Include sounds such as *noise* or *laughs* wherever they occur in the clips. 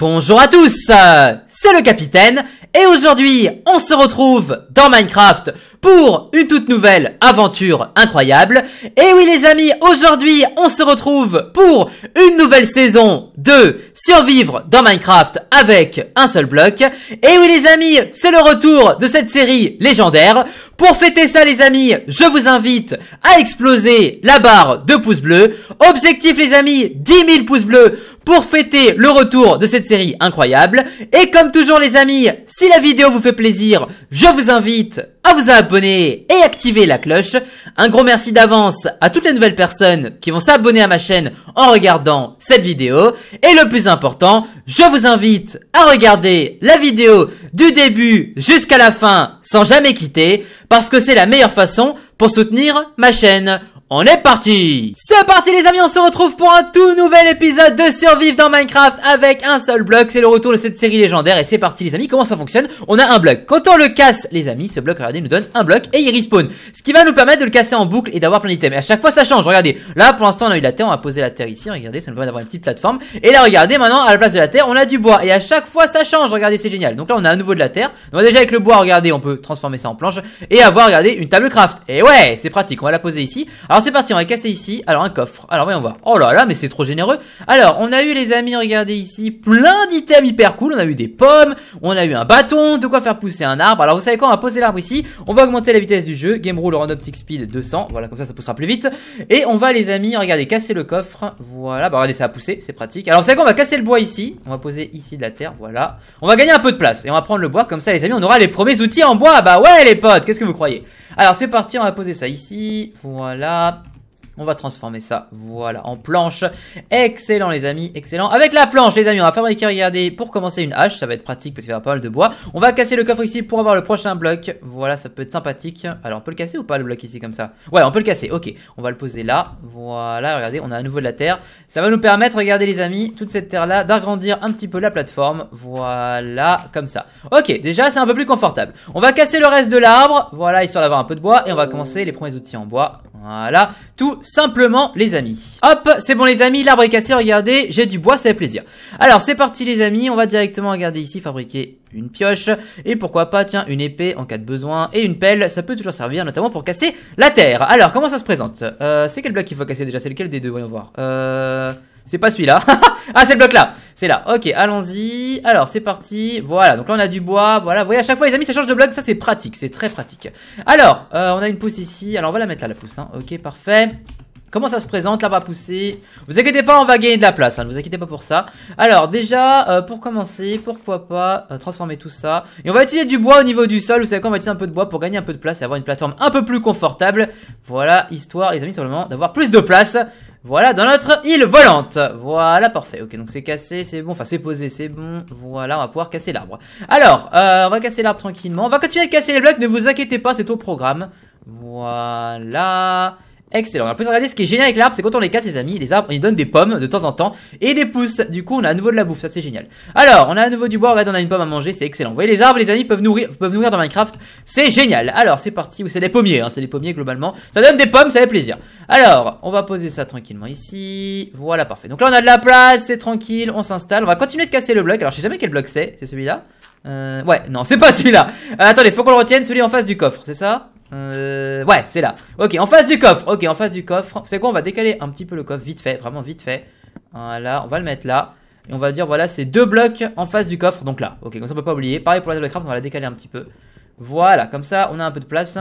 Bonjour à tous, c'est le capitaine et aujourd'hui on se retrouve dans Minecraft pour une toute nouvelle aventure incroyable. Et oui les amis, aujourd'hui on se retrouve pour une nouvelle saison de survivre dans Minecraft avec un seul bloc. Et oui les amis, c'est le retour de cette série légendaire. Pour fêter ça les amis, je vous invite à exploser la barre de pouces bleus. Objectif les amis, 10 000 pouces bleus pour fêter le retour de cette série incroyable. Et comme toujours les amis, si la vidéo vous fait plaisir, je vous invite à vous abonner et activer la cloche. Un gros merci d'avance à toutes les nouvelles personnes qui vont s'abonner à ma chaîne en regardant cette vidéo. Et le plus important, je vous invite à regarder la vidéo du début jusqu'à la fin sans jamais quitter parce que c'est la meilleure façon pour soutenir ma chaîne. On est parti C'est parti les amis, on se retrouve pour un tout nouvel épisode de Survivre dans Minecraft avec un seul bloc. C'est le retour de cette série légendaire et c'est parti les amis, comment ça fonctionne On a un bloc. Quand on le casse, les amis, ce bloc, regardez, nous donne un bloc et il respawn. Ce qui va nous permettre de le casser en boucle et d'avoir plein d'items. Et à chaque fois ça change, regardez. Là pour l'instant on a eu la terre, on a posé la terre ici, regardez, ça nous permet d'avoir une petite plateforme. Et là regardez, maintenant à la place de la terre, on a du bois. Et à chaque fois ça change, regardez, c'est génial. Donc là on a à nouveau de la terre. Donc déjà avec le bois, regardez, on peut transformer ça en planche et avoir, regardez, une table craft. Et ouais, c'est pratique, on va la poser ici. Alors c'est parti, on va casser ici. Alors un coffre. Alors voyons voir. Oh là là, mais c'est trop généreux. Alors on a eu les amis, regardez ici, plein d'items hyper cool. On a eu des pommes, on a eu un bâton, de quoi faire pousser un arbre. Alors vous savez quoi, on va poser l'arbre ici. On va augmenter la vitesse du jeu. Game rule random tick speed 200. Voilà, comme ça, ça poussera plus vite. Et on va les amis, regardez, casser le coffre. Voilà, bah regardez, ça a poussé, c'est pratique. Alors vous savez quoi, on va casser le bois ici. On va poser ici de la terre, voilà. On va gagner un peu de place et on va prendre le bois. Comme ça les amis, on aura les premiers outils en bois. Bah ouais les potes, qu'est-ce que vous croyez Alors c'est parti, on va poser ça ici. Voilà. On va transformer ça, voilà, en planche. Excellent les amis, excellent. Avec la planche les amis, on va fabriquer, regardez, pour commencer une hache, ça va être pratique parce qu'il y a pas mal de bois. On va casser le coffre ici pour avoir le prochain bloc. Voilà, ça peut être sympathique. Alors on peut le casser ou pas le bloc ici comme ça Ouais, on peut le casser, ok. On va le poser là, voilà, regardez, on a à nouveau de la terre. Ça va nous permettre, regardez les amis, toute cette terre là, d'agrandir un petit peu la plateforme. Voilà, comme ça. Ok, déjà c'est un peu plus confortable. On va casser le reste de l'arbre, voilà, histoire d'avoir un peu de bois. Et on va commencer les premiers outils en bois voilà, tout simplement les amis. Hop, c'est bon les amis, l'arbre est cassé, regardez, j'ai du bois, ça fait plaisir. Alors c'est parti les amis, on va directement regarder ici, fabriquer une pioche, et pourquoi pas, tiens, une épée en cas de besoin, et une pelle, ça peut toujours servir, notamment pour casser la terre. Alors, comment ça se présente euh, C'est quel bloc qu'il faut casser déjà C'est lequel des deux, voyons voir. Euh... C'est pas celui-là. *laughs* ah, c'est le bloc là. C'est là. Ok, allons-y. Alors, c'est parti. Voilà, donc là on a du bois. Voilà, vous voyez à chaque fois les amis, ça change de bloc. Ça c'est pratique, c'est très pratique. Alors, euh, on a une pousse ici. Alors, on va la mettre là la pousse. Hein. Ok, parfait. Comment ça se présente là bas pousser Vous inquiétez pas, on va gagner de la place, hein, ne vous inquiétez pas pour ça. Alors déjà, euh, pour commencer, pourquoi pas euh, transformer tout ça. Et on va utiliser du bois au niveau du sol, vous savez quoi, on va utiliser un peu de bois pour gagner un peu de place et avoir une plateforme un peu plus confortable. Voilà, histoire les amis, simplement d'avoir plus de place. Voilà, dans notre île volante. Voilà, parfait. Ok, donc c'est cassé, c'est bon. Enfin, c'est posé, c'est bon. Voilà, on va pouvoir casser l'arbre. Alors, euh, on va casser l'arbre tranquillement. On va continuer à casser les blocs, ne vous inquiétez pas, c'est au programme. Voilà. Excellent. En plus, regardez ce qui est génial avec l'arbre, c'est quand on les casse, les amis, les arbres, on y donne des pommes de temps en temps et des pousses. Du coup, on a à nouveau de la bouffe, ça c'est génial. Alors, on a à nouveau du bois, on a une pomme à manger, c'est excellent. Vous voyez, les arbres, les amis, peuvent nourrir, peuvent nourrir dans Minecraft, c'est génial. Alors, c'est parti, c'est des pommiers, hein, c'est des pommiers globalement. Ça donne des pommes, ça fait plaisir. Alors, on va poser ça tranquillement ici. Voilà, parfait. Donc là, on a de la place, c'est tranquille, on s'installe. On va continuer de casser le bloc. Alors, je sais jamais quel bloc c'est, c'est celui-là. Euh, ouais, non, c'est pas *laughs* celui-là. Euh, attendez, faut qu'on le retienne, celui en face du coffre, c'est ça euh, ouais, c'est là. Ok, en face du coffre. Ok, en face du coffre. C'est quoi On va décaler un petit peu le coffre, vite fait, vraiment vite fait. Voilà, on va le mettre là. Et on va dire, voilà, c'est deux blocs en face du coffre, donc là. Ok, comme ça on peut pas oublier. Pareil pour la table de craft, on va la décaler un petit peu. Voilà, comme ça on a un peu de place.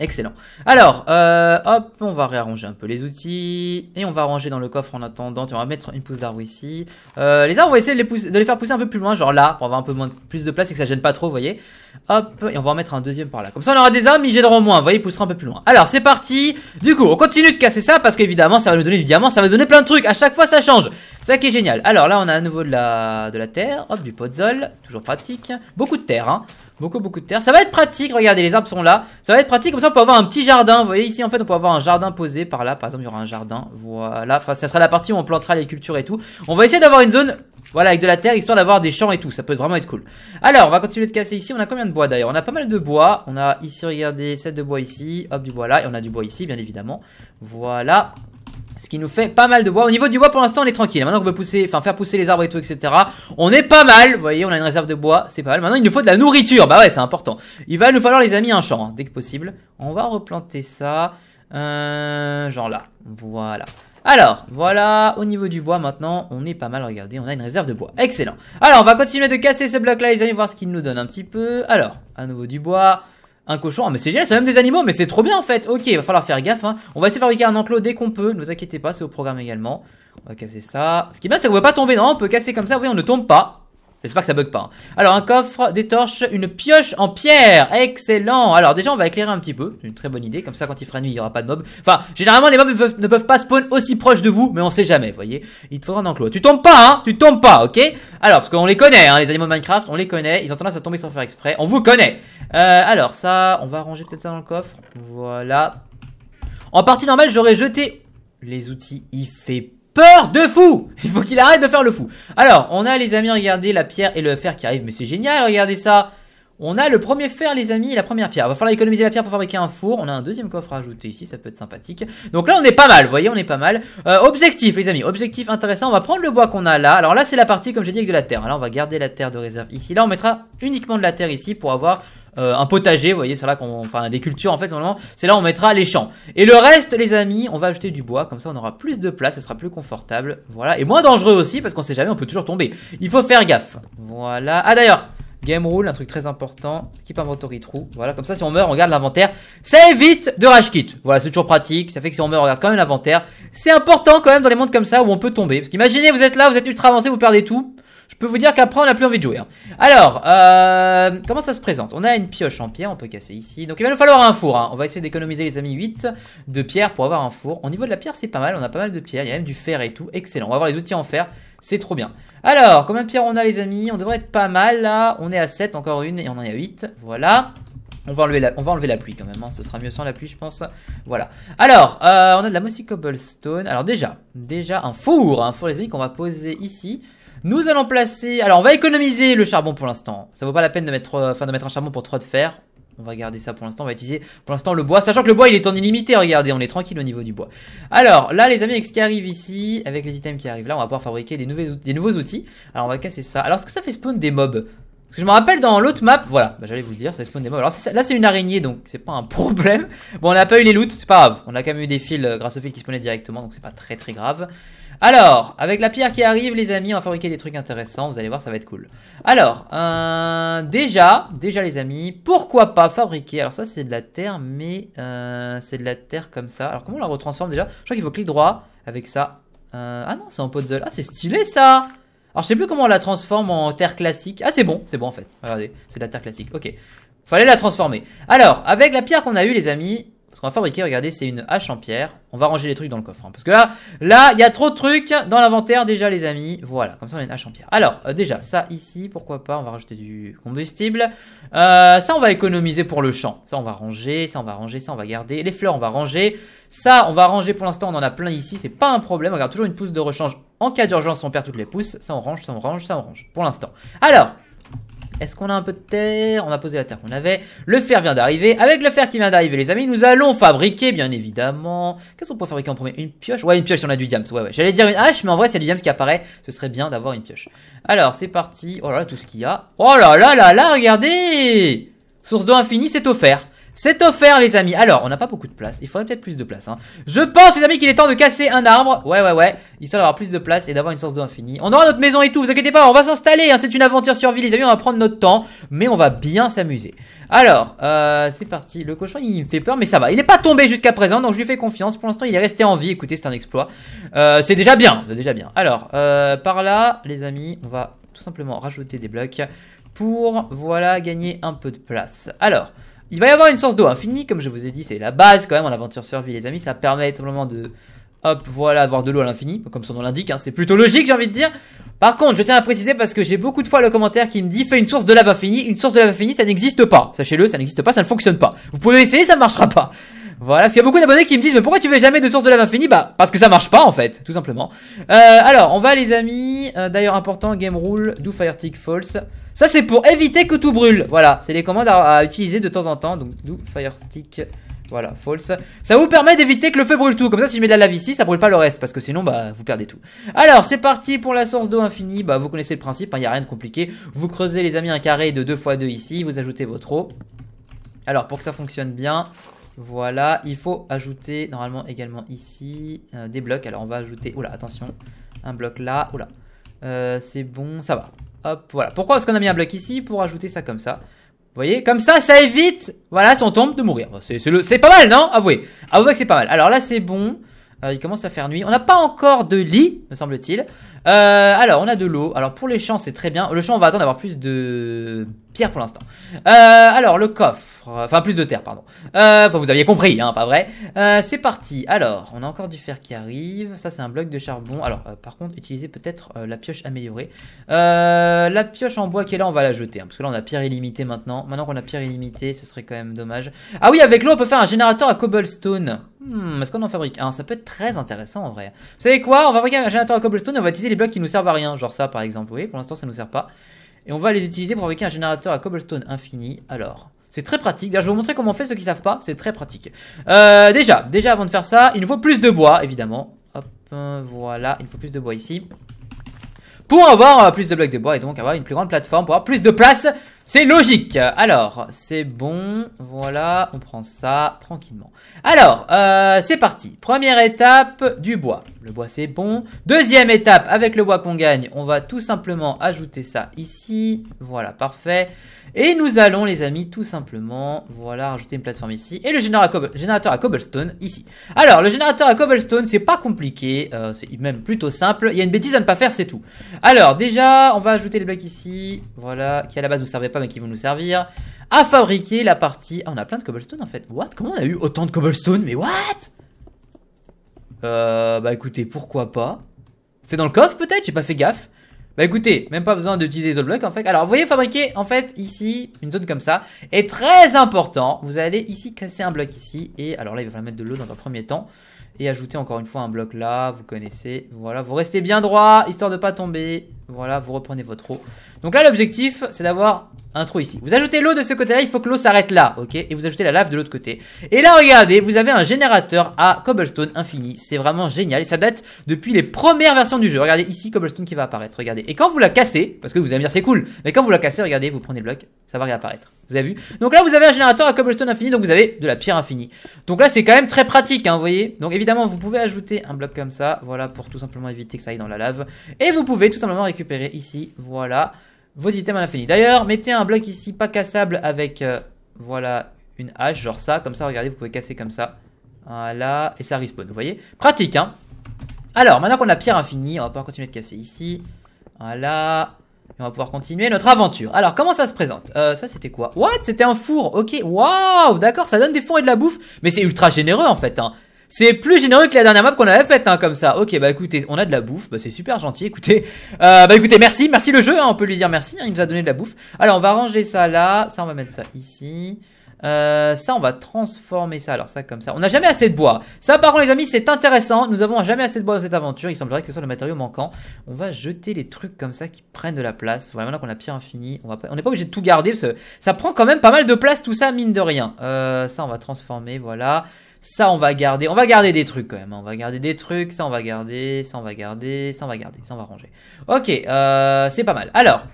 Excellent. Alors, euh, hop, on va réarranger un peu les outils. Et on va ranger dans le coffre en attendant. On va mettre une pousse d'arbre ici. Euh, les arbres, on va essayer de les, faire pousser un peu plus loin, genre là, pour avoir un peu plus de place et que ça gêne pas trop, vous voyez. Hop, et on va en mettre un deuxième par là. Comme ça, on aura des arbres, ils gêneront moins, vous voyez, ils pousseront un peu plus loin. Alors, c'est parti. Du coup, on continue de casser ça parce qu'évidemment, ça va nous donner du diamant, ça va nous donner plein de trucs. À chaque fois, ça change. C'est ça qui est génial. Alors là, on a à nouveau de la, de la terre. Hop, du pozzol. toujours pratique. Beaucoup de terre, hein. Beaucoup, beaucoup de terre. Ça va être pratique, regardez, les arbres sont là. Ça va être pratique, comme ça on peut avoir un petit jardin. Vous voyez ici, en fait, on peut avoir un jardin posé par là. Par exemple, il y aura un jardin. Voilà. Enfin, ça sera la partie où on plantera les cultures et tout. On va essayer d'avoir une zone, voilà, avec de la terre, histoire d'avoir des champs et tout. Ça peut vraiment être cool. Alors, on va continuer de casser ici. On a combien de bois d'ailleurs On a pas mal de bois. On a ici, regardez, 7 de bois ici. Hop, du bois là. Et on a du bois ici, bien évidemment. Voilà. Ce qui nous fait pas mal de bois. Au niveau du bois, pour l'instant, on est tranquille. Maintenant qu'on peut pousser, enfin, faire pousser les arbres et tout, etc. On est pas mal. Vous voyez, on a une réserve de bois. C'est pas mal. Maintenant, il nous faut de la nourriture. Bah ouais, c'est important. Il va nous falloir, les amis, un champ. dès que possible. On va replanter ça. Euh, genre là. Voilà. Alors, voilà, au niveau du bois maintenant, on est pas mal, regardez, on a une réserve de bois. Excellent. Alors, on va continuer de casser ce bloc-là, les amis, voir ce qu'il nous donne un petit peu. Alors, à nouveau du bois. Un cochon, ah mais c'est génial, c'est même des animaux, mais c'est trop bien en fait. Ok, il va falloir faire gaffe. Hein. On va essayer de fabriquer un enclos dès qu'on peut, ne vous inquiétez pas, c'est au programme également. On va casser ça. Ce qui est bien, c'est qu'on ne peut pas tomber. Non, on peut casser comme ça, oui, on ne tombe pas. J'espère que ça bug pas. Hein. Alors, un coffre, des torches, une pioche en pierre. Excellent. Alors, déjà, on va éclairer un petit peu. C'est une très bonne idée. Comme ça, quand il fera nuit, il n'y aura pas de mobs. Enfin, généralement, les mobs ne peuvent, pas spawn aussi proche de vous, mais on sait jamais, voyez. Il te faudra un enclos. Tu tombes pas, hein. Tu tombes pas, ok Alors, parce qu'on les connaît, hein, les animaux de Minecraft, on les connaît. Ils ont tendance à tomber sans faire exprès. On vous connaît. Euh, alors, ça, on va ranger peut-être ça dans le coffre. Voilà. En partie normale, j'aurais jeté les outils. Il fait Peur de fou *laughs* Il faut qu'il arrête de faire le fou. Alors, on a les amis, regardez la pierre et le fer qui arrivent, mais c'est génial, regardez ça. On a le premier fer, les amis, et la première pierre. Il va falloir économiser la pierre pour fabriquer un four. On a un deuxième coffre à ajouter ici, ça peut être sympathique. Donc là, on est pas mal, vous voyez, on est pas mal. Euh, objectif, les amis, objectif intéressant. On va prendre le bois qu'on a là. Alors là, c'est la partie, comme j'ai dit, avec de la terre. Là, on va garder la terre de réserve ici. Là, on mettra uniquement de la terre ici pour avoir euh, un potager, vous voyez, c'est là qu'on, enfin des cultures en fait, c'est là où on mettra les champs. Et le reste, les amis, on va ajouter du bois, comme ça on aura plus de place, ça sera plus confortable, voilà, et moins dangereux aussi parce qu'on sait jamais, on peut toujours tomber. Il faut faire gaffe, voilà. Ah d'ailleurs, game rule, un truc très important, keep inventory trou voilà, comme ça si on meurt, on garde l'inventaire. Ça évite de rush kit, voilà, c'est toujours pratique, ça fait que si on meurt, on garde quand même l'inventaire. C'est important quand même dans les mondes comme ça où on peut tomber, parce qu'imaginez, vous êtes là, vous êtes ultra avancé, vous perdez tout. Je peux vous dire qu'après, on n'a plus envie de jouer. Hein. Alors, euh, comment ça se présente On a une pioche en pierre, on peut casser ici. Donc, il va nous falloir un four. Hein. On va essayer d'économiser, les amis, 8 de pierre pour avoir un four. Au niveau de la pierre, c'est pas mal. On a pas mal de pierre. Il y a même du fer et tout. Excellent. On va avoir les outils en fer. C'est trop bien. Alors, combien de pierres on a, les amis On devrait être pas mal, là. On est à 7, encore une, et on en est à 8. Voilà. On va, enlever la, on va enlever la pluie quand même, hein. ce sera mieux sans la pluie je pense. Voilà. Alors, euh, on a de la mossy cobblestone. Alors déjà, déjà un four, un four les amis qu'on va poser ici. Nous allons placer... Alors, on va économiser le charbon pour l'instant. Ça vaut pas la peine de mettre, euh, enfin, de mettre un charbon pour trop de fer. On va garder ça pour l'instant. On va utiliser pour l'instant le bois. Sachant que le bois, il est en illimité. Regardez, on est tranquille au niveau du bois. Alors, là, les amis, avec ce qui arrive ici, avec les items qui arrivent là, on va pouvoir fabriquer des, nouveaux, des nouveaux outils. Alors, on va casser ça. Alors, est-ce que ça fait spawn des mobs parce que je me rappelle dans l'autre map, voilà, bah, j'allais vous le dire, ça spawn des mobs. Alors là c'est une araignée donc c'est pas un *laughs* problème. Bon on n'a pas eu les loots, c'est pas grave. On a quand même eu des fils euh, grâce aux fils qui spawnaient directement donc c'est pas très très grave. Alors, avec la pierre qui arrive, les amis, on va fabriquer des trucs intéressants. Vous allez voir, ça va être cool. Alors, euh, déjà, déjà les amis, pourquoi pas fabriquer... Alors ça, c'est de la terre, mais euh, c'est de la terre comme ça. Alors, comment on la retransforme déjà Je crois qu'il faut cliquer droit avec ça. Euh, ah non, c'est en puzzle. Ah, c'est stylé ça alors je sais plus comment on la transforme en terre classique. Ah c'est bon, c'est bon en fait. Regardez, c'est de la terre classique. Ok. Fallait la transformer. Alors, avec la pierre qu'on a eue les amis, parce qu'on va fabriquer, regardez, c'est une hache en pierre. On va ranger les trucs dans le coffre. Hein, parce que là, là, il y a trop de trucs dans l'inventaire déjà, les amis. Voilà, comme ça, on a une hache en pierre. Alors, euh, déjà, ça ici, pourquoi pas. On va rajouter du combustible. Euh, ça, on va économiser pour le champ. Ça, on va ranger. Ça, on va ranger. Ça, on va garder. Les fleurs, on va ranger. Ça, on va ranger pour l'instant. On en a plein ici. C'est pas un problème. On garde toujours une pousse de rechange. En cas d'urgence, on perd toutes les pousses. Ça, on range. Ça, on range. Ça, on range. Pour l'instant. Alors... Est-ce qu'on a un peu de terre On va poser la terre qu'on avait. Le fer vient d'arriver. Avec le fer qui vient d'arriver, les amis, nous allons fabriquer, bien évidemment. Qu'est-ce qu'on peut fabriquer en premier Une pioche Ouais, une pioche si on a du diamant. Ouais, ouais. J'allais dire une hache, mais en vrai, c'est du diamant qui apparaît. Ce serait bien d'avoir une pioche. Alors, c'est parti. Oh là là, tout ce qu'il y a. Oh là là là là, regardez Source d'eau infinie, c'est offert. C'est offert les amis Alors on n'a pas beaucoup de place Il faudrait peut-être plus de place hein. Je pense les amis qu'il est temps de casser un arbre Ouais ouais ouais il Histoire d'avoir plus de place et d'avoir une source d'eau infinie On aura notre maison et tout Vous inquiétez pas on va s'installer hein. C'est une aventure survie les amis On va prendre notre temps Mais on va bien s'amuser Alors euh, c'est parti Le cochon il me fait peur mais ça va Il n'est pas tombé jusqu'à présent Donc je lui fais confiance Pour l'instant il est resté en vie Écoutez c'est un exploit euh, C'est déjà bien déjà bien Alors euh, par là les amis On va tout simplement rajouter des blocs Pour voilà gagner un peu de place Alors il va y avoir une source d'eau infinie, comme je vous ai dit, c'est la base quand même en aventure survie, les amis. Ça permet simplement de, hop, voilà, avoir de l'eau à l'infini, comme son nom l'indique. Hein. c'est plutôt logique, j'ai envie de dire. Par contre, je tiens à préciser parce que j'ai beaucoup de fois le commentaire qui me dit fais une source de lave infinie. Une source de lave infinie, ça n'existe pas. Sachez-le, ça n'existe pas, ça ne fonctionne pas. Vous pouvez essayer, ça ne marchera pas. Voilà, parce qu'il y a beaucoup d'abonnés qui me disent mais pourquoi tu fais jamais de source de lave infinie Bah parce que ça marche pas en fait, tout simplement. Euh, alors, on va les amis. Euh, d'ailleurs important, game rule, do fire tick false. Ça, c'est pour éviter que tout brûle. Voilà, c'est les commandes à, utiliser de temps en temps. Donc, d'où Fire Stick. Voilà, false. Ça vous permet d'éviter que le feu brûle tout. Comme ça, si je mets de la lave ici, ça brûle pas le reste. Parce que sinon, bah, vous perdez tout. Alors, c'est parti pour la source d'eau infinie. Bah, vous connaissez le principe, il hein, n'y a rien de compliqué. Vous creusez, les amis, un carré de 2 x 2 ici. Vous ajoutez votre eau. Alors, pour que ça fonctionne bien, voilà, il faut ajouter normalement également ici euh, des blocs. Alors, on va ajouter... Oula, attention. Un bloc là. Oula. Euh, c'est bon, ça va. Hop, voilà. Pourquoi est-ce qu'on a mis un bloc ici Pour ajouter ça comme ça. Vous voyez Comme ça, ça évite, voilà, si on tombe, de mourir. C'est pas mal, non Avouez. Avouez que c'est pas mal. Alors là, c'est bon. Euh, il commence à faire nuit. On n'a pas encore de lit, me semble-t-il. Euh, alors, on a de l'eau. Alors, pour les champs, c'est très bien. Le champ, on va attendre d'avoir plus de... Pierre pour l'instant. Euh, alors, le coffre. Enfin, plus de terre, pardon. Euh, vous aviez compris, hein, pas vrai. Euh, c'est parti. Alors, on a encore du fer qui arrive. Ça, c'est un bloc de charbon. Alors, par contre, utilisez peut-être la pioche améliorée. la pioche en bois qui est là, on va la jeter. Hein, parce que là, on a pierre illimitée maintenant. Maintenant qu'on a pierre illimitée, ce serait quand même dommage. Ah oui, avec l'eau, on peut faire un générateur à cobblestone. Hmm, est-ce qu'on en fabrique un Ça peut être très intéressant, en vrai. Vous savez quoi On va fabriquer un générateur à cobblestone et on va utiliser les blocs qui nous servent à rien. Genre ça, par exemple. Oui, pour l'instant, ça nous sert pas. Et on va les utiliser pour fabriquer un générateur à cobblestone infini. Alors, c'est très pratique. D'ailleurs, je vais vous montrer comment on fait ceux qui savent pas. C'est très pratique. Euh, déjà, déjà avant de faire ça, il nous faut plus de bois, évidemment. Hop, voilà, il nous faut plus de bois ici. Pour avoir euh, plus de blocs de bois et donc avoir une plus grande plateforme, pour avoir plus de place c'est logique. Alors, c'est bon. Voilà, on prend ça tranquillement. Alors, euh, c'est parti. Première étape du bois. Le bois, c'est bon. Deuxième étape, avec le bois qu'on gagne, on va tout simplement ajouter ça ici. Voilà, parfait. Et nous allons, les amis, tout simplement, voilà, rajouter une plateforme ici. Et le générateur à, cobblestone, ici. Alors, le générateur à cobblestone, c'est pas compliqué. Euh, c'est même plutôt simple. Il y a une bêtise à ne pas faire, c'est tout. Alors, déjà, on va ajouter les blocs ici. Voilà, qui à la base ne servait pas qui vont nous servir à fabriquer la partie... Ah, on a plein de cobblestone en fait. What Comment on a eu autant de cobblestone Mais what euh, bah écoutez, pourquoi pas C'est dans le coffre peut-être J'ai pas fait gaffe. Bah écoutez, même pas besoin d'utiliser les autres blocs en fait. Alors vous voyez fabriquer en fait ici une zone comme ça est très important. Vous allez ici casser un bloc ici et alors là il va falloir mettre de l'eau dans un premier temps et ajouter encore une fois un bloc là. Vous connaissez. Voilà, vous restez bien droit histoire de pas tomber. Voilà, vous reprenez votre eau. Donc là, l'objectif, c'est d'avoir un trou ici. Vous ajoutez l'eau de ce côté-là, il faut que l'eau s'arrête là, ok Et vous ajoutez la lave de l'autre côté. Et là, regardez, vous avez un générateur à cobblestone infini. C'est vraiment génial. Et ça date depuis les premières versions du jeu. Regardez ici, cobblestone qui va apparaître, regardez. Et quand vous la cassez, parce que vous allez me dire c'est cool, mais quand vous la cassez, regardez, vous prenez le bloc, ça va réapparaître. Vous avez vu Donc là, vous avez un générateur à cobblestone infini, donc vous avez de la pierre infinie. Donc là, c'est quand même très pratique, hein, vous voyez Donc évidemment, vous pouvez ajouter un bloc comme ça, voilà, pour tout simplement éviter que ça aille dans la lave. Et vous pouvez tout simplement récupérer récupérer ici, voilà, vos items à l'infini. D'ailleurs, mettez un bloc ici pas cassable avec, euh, voilà, une hache, genre ça, comme ça, regardez, vous pouvez casser comme ça. Voilà, et ça respawn, vous voyez Pratique, hein Alors, maintenant qu'on a pierre infinie, on va pouvoir continuer de casser ici. Voilà, et on va pouvoir continuer notre aventure. Alors, comment ça se présente euh, Ça, c'était quoi What C'était un four, ok, waouh, d'accord, ça donne des fonds et de la bouffe, mais c'est ultra généreux en fait, hein c'est plus généreux que la dernière map qu'on avait faite, hein, comme ça. Ok, bah écoutez, on a de la bouffe, bah c'est super gentil, écoutez. Euh, bah écoutez, merci, merci le jeu, hein, on peut lui dire merci, il nous a donné de la bouffe. Alors, on va ranger ça là, ça on va mettre ça ici. Euh, ça, on va transformer ça. Alors ça, comme ça. On n'a jamais assez de bois. Ça, par contre, les amis, c'est intéressant. Nous avons jamais assez de bois dans cette aventure. Il semblerait que ce soit le matériau manquant. On va jeter les trucs comme ça qui prennent de la place. Voilà, maintenant qu'on a pierre infinie, on va on n'est pas obligé de tout garder parce que ça prend quand même pas mal de place tout ça, mine de rien. Euh, ça, on va transformer, voilà. Ça, on va garder. On va garder des trucs quand même. Hein. On va garder des trucs. Ça, on va garder. Ça, on va garder. Ça, on va garder. Ça, on va ranger. Ok, euh, c'est pas mal. Alors,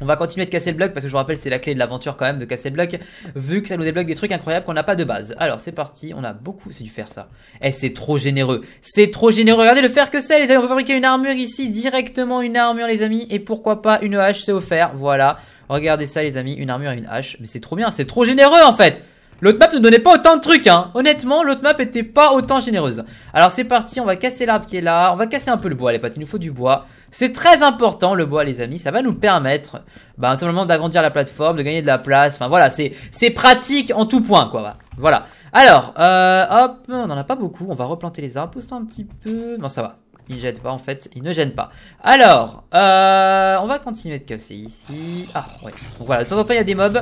on va continuer de casser le bloc parce que je vous rappelle c'est la clé de l'aventure quand même de casser le bloc vu que ça nous débloque des trucs incroyables qu'on n'a pas de base. Alors c'est parti, on a beaucoup, c'est du fer ça. Eh c'est trop généreux, c'est trop généreux. Regardez le fer que c'est les amis, on peut fabriquer une armure ici directement une armure les amis et pourquoi pas une hache c'est offert. Voilà. Regardez ça les amis, une armure et une hache, mais c'est trop bien, c'est trop généreux en fait. L'autre map ne donnait pas autant de trucs, hein. Honnêtement, l'autre map était pas autant généreuse. Alors c'est parti, on va casser l'arbre qui est là. On va casser un peu le bois, les potes. Il nous faut du bois. C'est très important, le bois, les amis. Ça va nous permettre, bah, simplement d'agrandir la plateforme, de gagner de la place. Enfin, voilà, c'est, c'est pratique en tout point, quoi. Voilà. Alors, euh, hop, on en a pas beaucoup. On va replanter les arbres. pousse un petit peu. Non, ça va. Il jette pas en fait, il ne gêne pas. Alors, euh, on va continuer de casser ici. Ah, ouais. Donc voilà, de temps en temps il y a des mobs.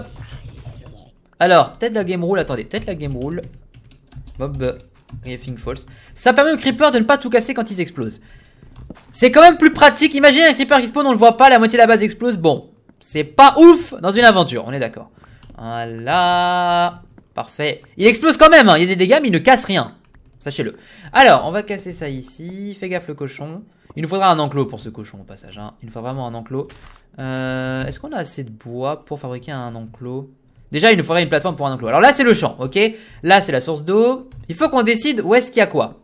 Alors, peut-être la game rule. Attendez, peut-être la game rule. Bob Riffing False. Ça permet au creeper de ne pas tout casser quand ils explosent. C'est quand même plus pratique. Imaginez un creeper qui spawn, on le voit pas, la moitié de la base explose. Bon, c'est pas ouf dans une aventure, on est d'accord. Voilà. Parfait. Il explose quand même, hein. il y a des dégâts, mais il ne casse rien. Sachez-le. Alors, on va casser ça ici. Fais gaffe le cochon. Il nous faudra un enclos pour ce cochon au passage. Hein. Il nous faut vraiment un enclos. Euh, est-ce qu'on a assez de bois pour fabriquer un enclos Déjà, il nous faudrait une plateforme pour un enclos. Alors là, c'est le champ, ok Là, c'est la source d'eau. Il faut qu'on décide où est-ce qu'il y a quoi.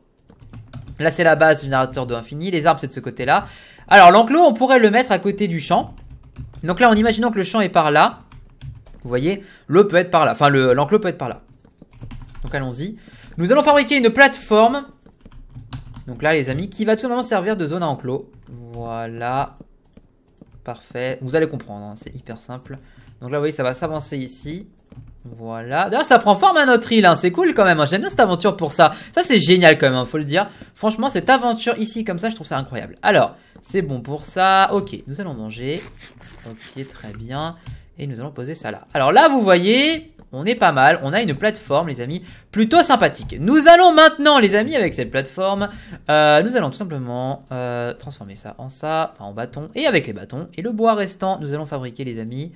Là, c'est la base, générateur d'eau infini, Les arbres, c'est de ce côté-là. Alors, l'enclos, on pourrait le mettre à côté du champ. Donc là, en imaginant que le champ est par là, vous voyez, l'eau peut être par là. Enfin, l'enclos peut être par là. Donc allons-y. Nous allons fabriquer une plateforme. Donc là, les amis, qui va tout simplement servir de zone à enclos. Voilà. Parfait. Vous allez comprendre, hein. c'est hyper simple. Donc là, vous voyez, ça va s'avancer ici. Voilà. D'ailleurs, ça prend forme à hein, notre île, hein. c'est cool quand même. Hein. J'aime bien cette aventure pour ça. Ça, c'est génial quand même, hein, faut le dire. Franchement, cette aventure ici, comme ça, je trouve ça incroyable. Alors, c'est bon pour ça. Ok, nous allons manger. Ok, très bien. Et nous allons poser ça là. Alors là, vous voyez, on est pas mal. On a une plateforme, les amis, plutôt sympathique. Nous allons maintenant, les amis, avec cette plateforme, euh, nous allons tout simplement euh, transformer ça en ça, enfin en bâton. Et avec les bâtons et le bois restant, nous allons fabriquer, les amis,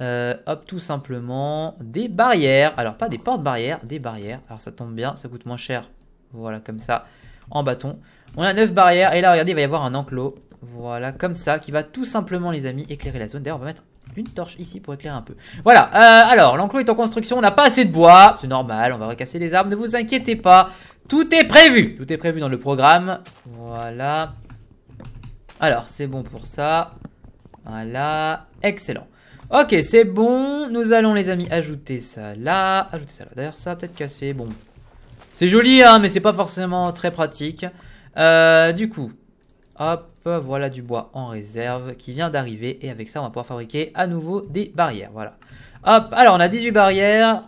euh, hop, tout simplement, des barrières. Alors, pas des portes barrières, des barrières. Alors, ça tombe bien, ça coûte moins cher. Voilà, comme ça, en bâton. On a 9 barrières. Et là, regardez, il va y avoir un enclos. Voilà, comme ça, qui va tout simplement, les amis, éclairer la zone. D'ailleurs, on va mettre une torche ici pour éclairer un peu. Voilà, euh, alors, l'enclos est en construction. On n'a pas assez de bois. C'est normal, on va recasser les arbres. Ne vous inquiétez pas. Tout est prévu. Tout est prévu dans le programme. Voilà. Alors, c'est bon pour ça. Voilà, excellent. Ok, c'est bon. Nous allons, les amis, ajouter ça là. Ajouter ça là. D'ailleurs, ça peut-être cassé. Bon. C'est joli, hein, mais c'est pas forcément très pratique. Euh, du coup, hop, voilà du bois en réserve qui vient d'arriver. Et avec ça, on va pouvoir fabriquer à nouveau des barrières. Voilà. Hop, alors on a 18 barrières.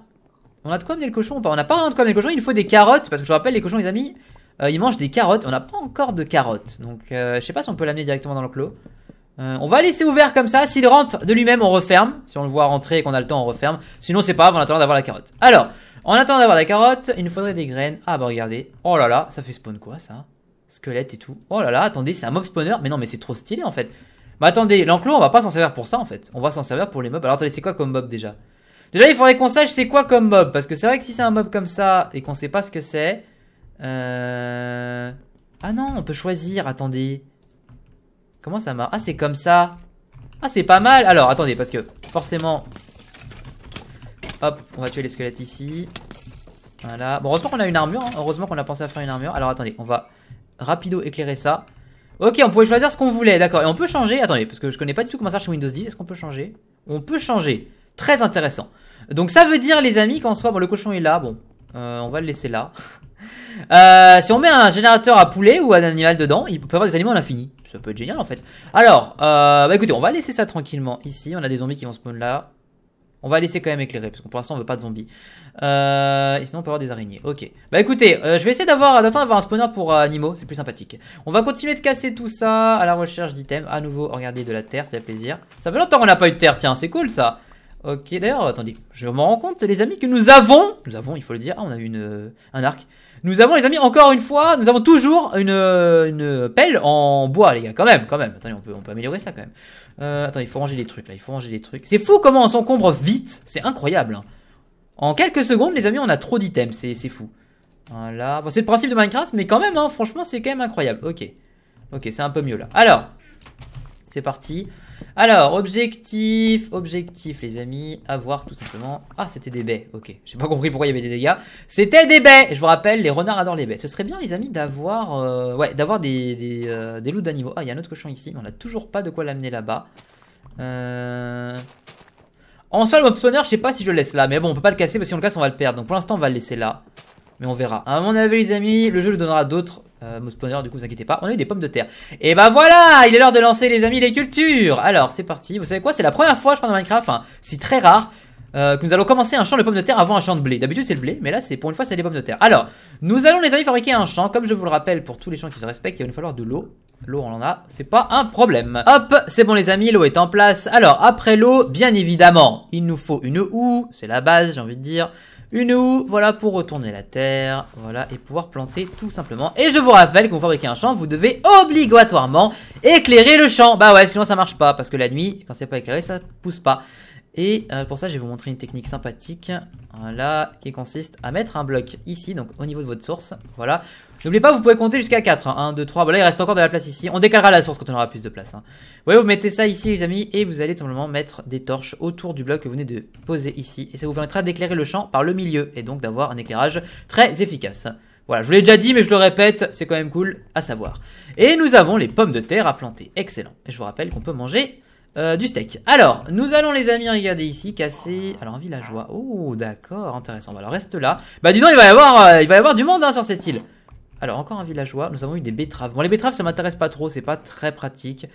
On a de quoi amener le cochon ou pas On a pas vraiment de quoi amener le cochon. Il faut des carottes. Parce que je rappelle, les cochons, les amis, euh, ils mangent des carottes. On n'a pas encore de carottes. Donc, euh, je sais pas si on peut l'amener directement dans le clos. Euh, on va laisser ouvert comme ça. S'il rentre de lui-même, on referme. Si on le voit rentrer et qu'on a le temps, on referme. Sinon, c'est pas grave, on attend d'avoir la carotte. Alors, en attendant d'avoir la carotte, il nous faudrait des graines. Ah bah regardez. Oh là là, ça fait spawn quoi ça Squelette et tout. Oh là là, attendez, c'est un mob spawner. Mais non, mais c'est trop stylé en fait. Bah attendez, l'enclos, on va pas s'en servir pour ça en fait. On va s'en servir pour les mobs. Alors attendez, c'est quoi comme mob déjà Déjà, il faudrait qu'on sache c'est quoi comme mob. Parce que c'est vrai que si c'est un mob comme ça et qu'on sait pas ce que c'est... Euh, ah non, on peut choisir, attendez. Comment ça marche Ah, c'est comme ça. Ah, c'est pas mal. Alors, attendez, parce que forcément... Hop, on va tuer les squelettes ici. Voilà. Bon, heureusement qu'on a une armure. Hein. Heureusement qu'on a pensé à faire une armure. Alors, attendez, on va rapido éclairer ça. Ok, on pouvait choisir ce qu'on voulait, d'accord. Et on peut changer. Attendez, parce que je connais pas du tout comment ça marche chez Windows 10. Est-ce qu'on peut changer On peut changer. Très intéressant. Donc ça veut dire, les amis, qu'en soit, bon, le cochon est là. Bon, euh, on va le laisser là. *laughs* Euh, si on met un générateur à poulet ou à un animal dedans, il peut avoir des animaux à l'infini. Ça peut être génial en fait. Alors, euh, bah écoutez, on va laisser ça tranquillement. Ici, on a des zombies qui vont spawn là. On va laisser quand même éclairer, parce que pour l'instant on veut pas de zombies. Euh, et sinon on peut avoir des araignées. Ok. Bah écoutez, euh, je vais essayer d'avoir d'attendre un spawner pour euh, animaux, c'est plus sympathique. On va continuer de casser tout ça à la recherche d'items. À nouveau, regardez de la terre, c'est fait plaisir. Ça fait longtemps qu'on n'a pas eu de terre, tiens, c'est cool ça. Ok, d'ailleurs, attendez, je me rends compte, les amis, que nous avons, nous avons, il faut le dire, ah, on a eu une, euh, un arc. Nous avons, les amis, encore une fois, nous avons toujours une, une pelle en bois, les gars. Quand même, quand même. Attendez, on peut, on peut améliorer ça quand même. Euh, attends, il faut ranger des trucs là, il faut ranger des trucs. C'est fou comment on s'encombre vite, c'est incroyable. Hein. En quelques secondes, les amis, on a trop d'items, c'est fou. Voilà, c'est le principe de Minecraft, mais quand même, hein, franchement, c'est quand même incroyable. Ok, ok, c'est un peu mieux là. Alors, c'est parti. Alors, objectif, objectif, les amis, avoir tout simplement... Ah, c'était des baies, ok. J'ai pas compris pourquoi il y avait des dégâts. C'était des baies Je vous rappelle, les renards adorent les baies. Ce serait bien, les amis, d'avoir euh, ouais, d'avoir des, des, euh, des loups d'animaux. Ah, il y a un autre cochon ici, mais on a toujours pas de quoi l'amener là-bas. Euh... En soi, le je sais pas si je le laisse là. Mais bon, on peut pas le casser, parce que si on le casse, on va le perdre. Donc pour l'instant, on va le laisser là. Mais on verra. À mon avis, les amis, le jeu lui donnera d'autres euh, du coup, vous inquiétez pas. On a eu des pommes de terre. Et ben voilà, il est l'heure de lancer, les amis, les cultures. Alors, c'est parti. Vous savez quoi C'est la première fois, je crois, dans Minecraft, c'est très rare, euh, que nous allons commencer un champ de pommes de terre avant un champ de blé. D'habitude, c'est le blé, mais là, c'est pour une fois, c'est des pommes de terre. Alors, nous allons, les amis, fabriquer un champ. Comme je vous le rappelle, pour tous les champs qui se respectent, il va nous falloir de l'eau. L'eau, on en a, c'est pas un problème. Hop, c'est bon les amis, l'eau est en place. Alors, après l'eau, bien évidemment, il nous faut une houe, c'est la base, j'ai envie de dire une houe, voilà, pour retourner la terre, voilà, et pouvoir planter tout simplement. Et je vous rappelle qu'on vous fabriquez un champ, vous devez obligatoirement éclairer le champ. Bah ouais, sinon ça marche pas, parce que la nuit, quand c'est pas éclairé, ça pousse pas. Et euh, pour ça, je vais vous montrer une technique sympathique, voilà, qui consiste à mettre un bloc ici, donc au niveau de votre source, voilà. N'oubliez pas, vous pouvez compter jusqu'à 4. 1, 2, 3. voilà, il reste encore de la place ici. On décalera la source quand on aura plus de place. Hein. voyez, vous mettez ça ici, les amis, et vous allez tout simplement mettre des torches autour du bloc que vous venez de poser ici. Et ça vous permettra d'éclairer le champ par le milieu, et donc d'avoir un éclairage très efficace. Voilà, je vous l'ai déjà dit, mais je le répète, c'est quand même cool à savoir. Et nous avons les pommes de terre à planter. Excellent. Et je vous rappelle qu'on peut manger euh, du steak. Alors, nous allons les amis regarder ici, casser... Alors, villageois. Oh, d'accord, intéressant. alors, reste là. Bah, dis donc, il va y avoir, euh, il va y avoir du monde hein, sur cette île. Alors, encore un villageois. Nous avons eu des betteraves. Bon, les betteraves, ça m'intéresse pas trop. C'est pas très pratique.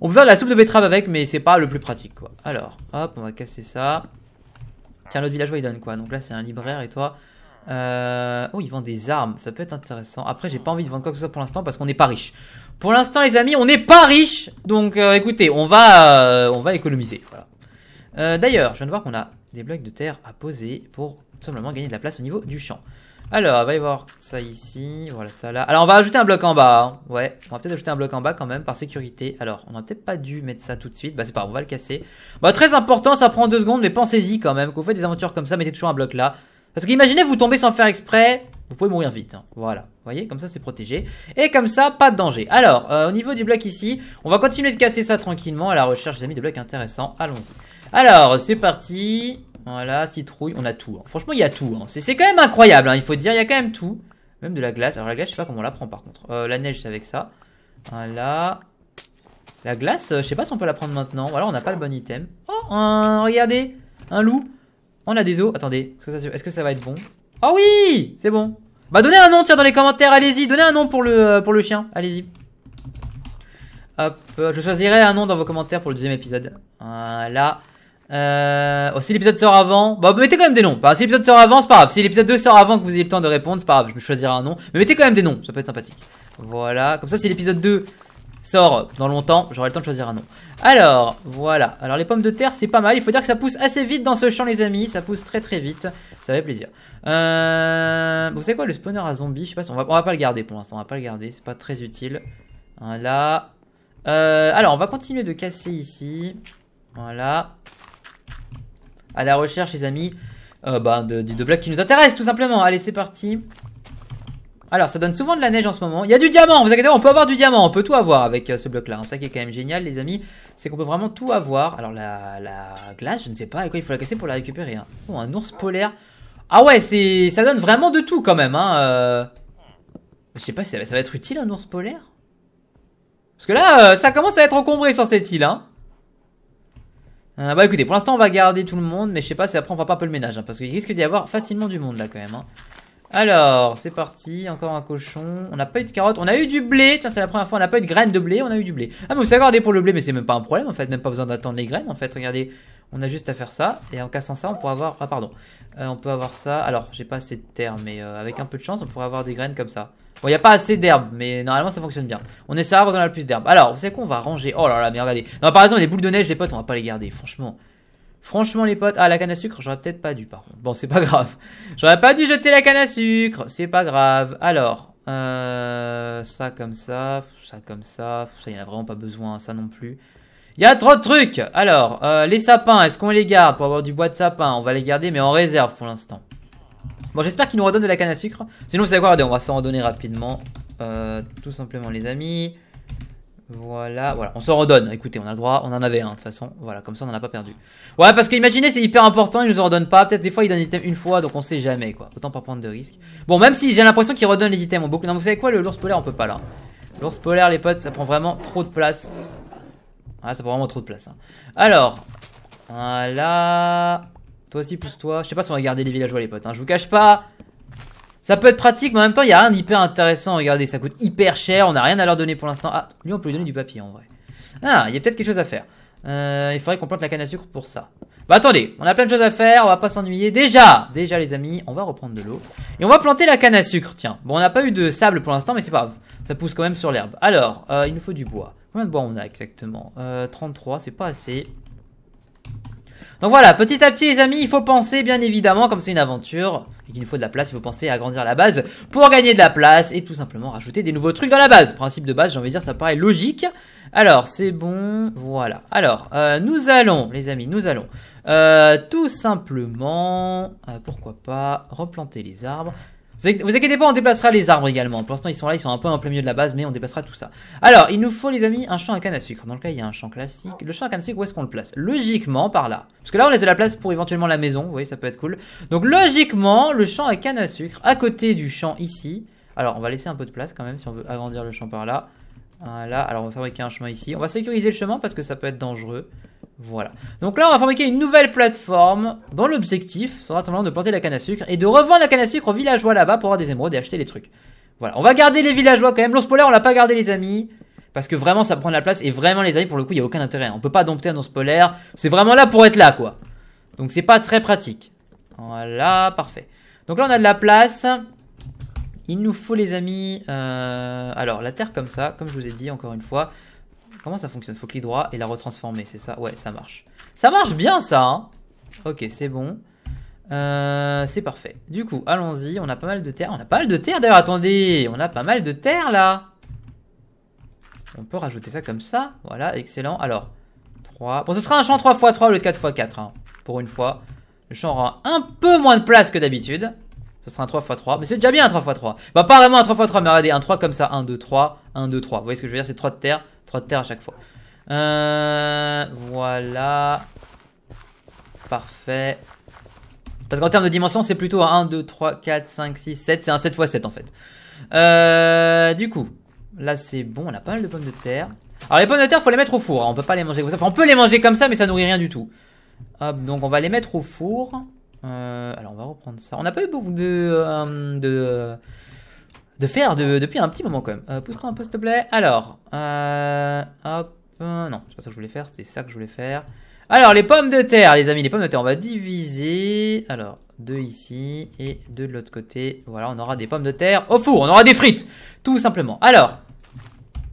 On peut faire de la soupe de betterave avec, mais c'est pas le plus pratique, quoi. Alors, hop, on va casser ça. Tiens, l'autre villageois, il donne quoi Donc là, c'est un libraire et toi euh... Oh, il vend des armes. Ça peut être intéressant. Après, j'ai pas envie de vendre quoi que ce soit pour l'instant parce qu'on n'est pas riche. Pour l'instant, les amis, on n'est pas riche. Donc, euh, écoutez, on va, euh, on va économiser. Euh, d'ailleurs, je viens de voir qu'on a des blocs de terre à poser pour tout simplement gagner de la place au niveau du champ. Alors, on va y voir ça ici, voilà ça là. Alors, on va ajouter un bloc en bas. Hein. Ouais, on va peut-être ajouter un bloc en bas quand même, par sécurité. Alors, on n'a peut-être pas dû mettre ça tout de suite. Bah, c'est pas grave, on va le casser. Bah, très important, ça prend deux secondes, mais pensez-y quand même. Quand vous faites des aventures comme ça, mettez toujours un bloc là. Parce qu'imaginez, vous tombez sans faire exprès, vous pouvez mourir vite. Hein. Voilà, vous voyez, comme ça, c'est protégé. Et comme ça, pas de danger. Alors, euh, au niveau du bloc ici, on va continuer de casser ça tranquillement à la recherche, des amis, de blocs intéressants. Allons-y. Alors, c'est parti. Voilà, citrouille, on a tout. Hein. Franchement, il y a tout. Hein. C'est quand même incroyable, hein. il faut dire, il y a quand même tout. Même de la glace. Alors la glace, je sais pas comment on la prend par contre. Euh, la neige, c'est avec ça. Voilà. La glace, euh, je sais pas si on peut la prendre maintenant. Voilà, on n'a pas le bon item. Oh, regardez, un loup. On a des os. Attendez, est-ce que, ça, ça va être bon Oh oui, c'est bon. Bah donnez un nom, tiens, dans les commentaires, allez-y. Donnez un nom pour le, euh, pour le chien, allez-y. Hop, je choisirai un nom dans vos commentaires pour le deuxième épisode. Voilà. Euh, oh, si l'épisode sort avant, bah, bah mettez quand même des noms. si l'épisode sort avant, c'est pas grave. Si l'épisode 2 sort avant que vous ayez le temps de répondre, c'est pas grave. Je me choisirai un nom. Mais mettez quand même des noms, ça peut être sympathique. Voilà, comme ça, si l'épisode 2 sort dans longtemps, j'aurai le temps de choisir un nom. Alors, voilà. Alors les pommes de terre, c'est pas mal. Il faut dire que ça pousse assez vite dans ce champ, les amis. Ça pousse très très vite. Ça fait plaisir. Euh... Vous savez quoi, le spawner à zombies, je sais pas si on va, on va pas le garder pour l'instant. On va pas le garder, c'est pas très utile. Voilà. Euh... Alors, on va continuer de casser ici. Voilà à la recherche, les amis, euh, bah, de, de, blocs qui nous intéressent, tout simplement. Allez, c'est parti. Alors, ça donne souvent de la neige en ce moment. Il y a du diamant, vous inquiétez on peut avoir du diamant, on peut tout avoir avec euh, ce bloc-là. Hein. Ça qui est quand même génial, les amis, c'est qu'on peut vraiment tout avoir. Alors, la, glace, je ne sais pas, quoi, il faut la casser pour la récupérer. Hein. Oh, un ours polaire. Ah ouais, c'est, ça donne vraiment de tout quand même. Hein, euh... Je sais pas si ça, va être utile, un ours polaire. Parce que là, euh, ça commence à être encombré sur cette île. Hein. Euh, bah écoutez, pour l'instant on va garder tout le monde, mais je sais pas si après on va pas un peu le ménage, hein, parce qu'il risque d'y avoir facilement du monde là quand même. Hein. Alors, c'est parti, encore un cochon. On n'a pas eu de carottes, on a eu du blé, tiens c'est la première fois, on n'a pas eu de graines de blé, on a eu du blé. Ah mais vous savez garder pour le blé, mais c'est même pas un problème en fait, même pas besoin d'attendre les graines en fait, regardez. On a juste à faire ça, et en cassant ça on pourra avoir... Ah pardon, euh, on peut avoir ça, alors j'ai pas assez de terre, mais euh, avec un peu de chance on pourrait avoir des graines comme ça. Bon, il n'y a pas assez d'herbe, mais normalement ça fonctionne bien. On essaiera quand on a le plus d'herbe. Alors, vous savez quoi, on va ranger. Oh là là, mais regardez. Non, par exemple, les boules de neige, les potes, on va pas les garder, franchement. Franchement, les potes. Ah, la canne à sucre, j'aurais peut-être pas dû, par contre. Bon, c'est pas grave. *laughs* J'aurais pas dû jeter la canne à sucre, c'est pas grave. Alors, euh, ça comme ça, ça comme ça. Ça, il n'y en a vraiment pas besoin, ça non plus. Il y a trop de trucs Alors, euh, les sapins, est-ce qu'on les garde pour avoir du bois de sapin On va les garder, mais en réserve pour l'instant. Bon, j'espère qu'il nous redonne de la canne à sucre. Sinon, vous savez quoi Regardez, on va s'en redonner rapidement. Euh, tout simplement, les amis. Voilà, voilà, on s'en redonne. Écoutez, on a le droit, on en avait un de toute façon. Voilà, comme ça on n'en a pas perdu. Ouais, parce que imaginez, c'est hyper important, il nous en redonne pas. Peut-être des fois il donne des items une fois, donc on sait jamais quoi. Autant pas prendre de risques. Bon, même si j'ai l'impression qu'il redonne les items beaucoup. Non, vous savez quoi, le l'ours polaire on peut pas là. L'ours polaire, les potes, ça prend vraiment trop de place. Ouais, ça prend vraiment trop de place. Hein. Alors, voilà. Toi aussi, pousse-toi. Je sais pas si on va garder les villageois, les potes. Hein. Je vous cache pas. Ça peut être pratique, mais en même temps, il y a rien d'hyper intéressant. Regardez, ça coûte hyper cher. On n'a rien à leur donner pour l'instant. Ah, lui, on peut lui donner du papier en vrai. Ah, il y a peut-être quelque chose à faire. Euh, il faudrait qu'on plante la canne à sucre pour ça. Bah attendez, on a plein de choses à faire, on va pas s'ennuyer. Déjà, déjà les amis, on va reprendre de l'eau. Et on va planter la canne à sucre, tiens. Bon, on n'a pas eu de sable pour l'instant, mais c'est pas grave. Ça pousse quand même sur l'herbe. Alors, euh, il nous faut du bois. Combien de bois on a exactement euh, 33, c'est pas assez. Donc voilà, petit à petit les amis, il faut penser bien évidemment, comme c'est une aventure et qu'il nous faut de la place, il faut penser à agrandir la base pour gagner de la place et tout simplement rajouter des nouveaux trucs dans la base. Principe de base, j'ai envie de dire, ça paraît logique. Alors, c'est bon, voilà. Alors, euh, nous allons, les amis, nous allons euh, tout simplement, euh, pourquoi pas, replanter les arbres. Vous inquiétez pas, on déplacera les arbres également. Pour l'instant, ils sont là, ils sont un peu en plein milieu de la base, mais on déplacera tout ça. Alors, il nous faut, les amis, un champ à canne à sucre. Dans le cas, il y a un champ classique. Le champ à canne à sucre, où est-ce qu'on le place Logiquement, par là. Parce que là, on laisse de la place pour éventuellement la maison. Vous voyez, ça peut être cool. Donc, logiquement, le champ à canne à sucre, à côté du champ ici. Alors, on va laisser un peu de place quand même, si on veut agrandir le champ par là. Voilà, alors on va fabriquer un chemin ici. On va sécuriser le chemin parce que ça peut être dangereux. Voilà. Donc là, on va fabriquer une nouvelle plateforme dont l'objectif sera simplement de planter la canne à sucre et de revendre la canne à sucre aux villageois là-bas pour avoir des émeraudes et acheter les trucs. Voilà. On va garder les villageois quand même. L'once polaire, on l'a pas gardé, les amis. Parce que vraiment, ça prend de la place. Et vraiment, les amis, pour le coup, il n'y a aucun intérêt. Hein. On peut pas dompter un once polaire. C'est vraiment là pour être là, quoi. Donc c'est pas très pratique. Voilà, parfait. Donc là, on a de la place. Il nous faut, les amis, euh, alors la terre comme ça, comme je vous ai dit encore une fois. Comment ça fonctionne Faut clic droit et la retransformer, c'est ça Ouais, ça marche. Ça marche bien ça hein Ok, c'est bon. Euh, c'est parfait. Du coup, allons-y. On a pas mal de terre. On a pas mal de terre d'ailleurs. Attendez, on a pas mal de terre là. On peut rajouter ça comme ça. Voilà, excellent. Alors, 3. Bon, ce sera un champ 3x3 au lieu de 4x4. Hein, pour une fois. Le champ aura un peu moins de place que d'habitude. Ce sera un 3x3. Mais c'est déjà bien un 3x3. Bah, pas vraiment un 3x3, mais regardez, un 3 comme ça. 1, 2, 3. 1, 2, 3. Vous voyez ce que je veux dire C'est 3 de terre de terre à chaque fois. Euh, voilà. Parfait. Parce qu'en termes de dimension, c'est plutôt 1, 2, 3, 4, 5, 6, 7. C'est un 7 x 7 en fait. Euh, du coup, là c'est bon. On a pas mal de pommes de terre. Alors les pommes de terre, faut les mettre au four. Hein. On peut pas les manger comme ça. Enfin, on peut les manger comme ça, mais ça nourrit rien du tout. Hop, donc on va les mettre au four. Euh, alors on va reprendre ça. On n'a pas eu beaucoup de, de de faire depuis un petit moment quand même. Euh, pousse un peu s'il te plaît. Alors, euh, hop, euh, non, c'est pas ça que je voulais faire, c'était ça que je voulais faire. Alors, les pommes de terre, les amis, les pommes de terre, on va diviser. Alors, deux ici et deux de l'autre côté. Voilà, on aura des pommes de terre au four, on aura des frites, tout simplement. Alors,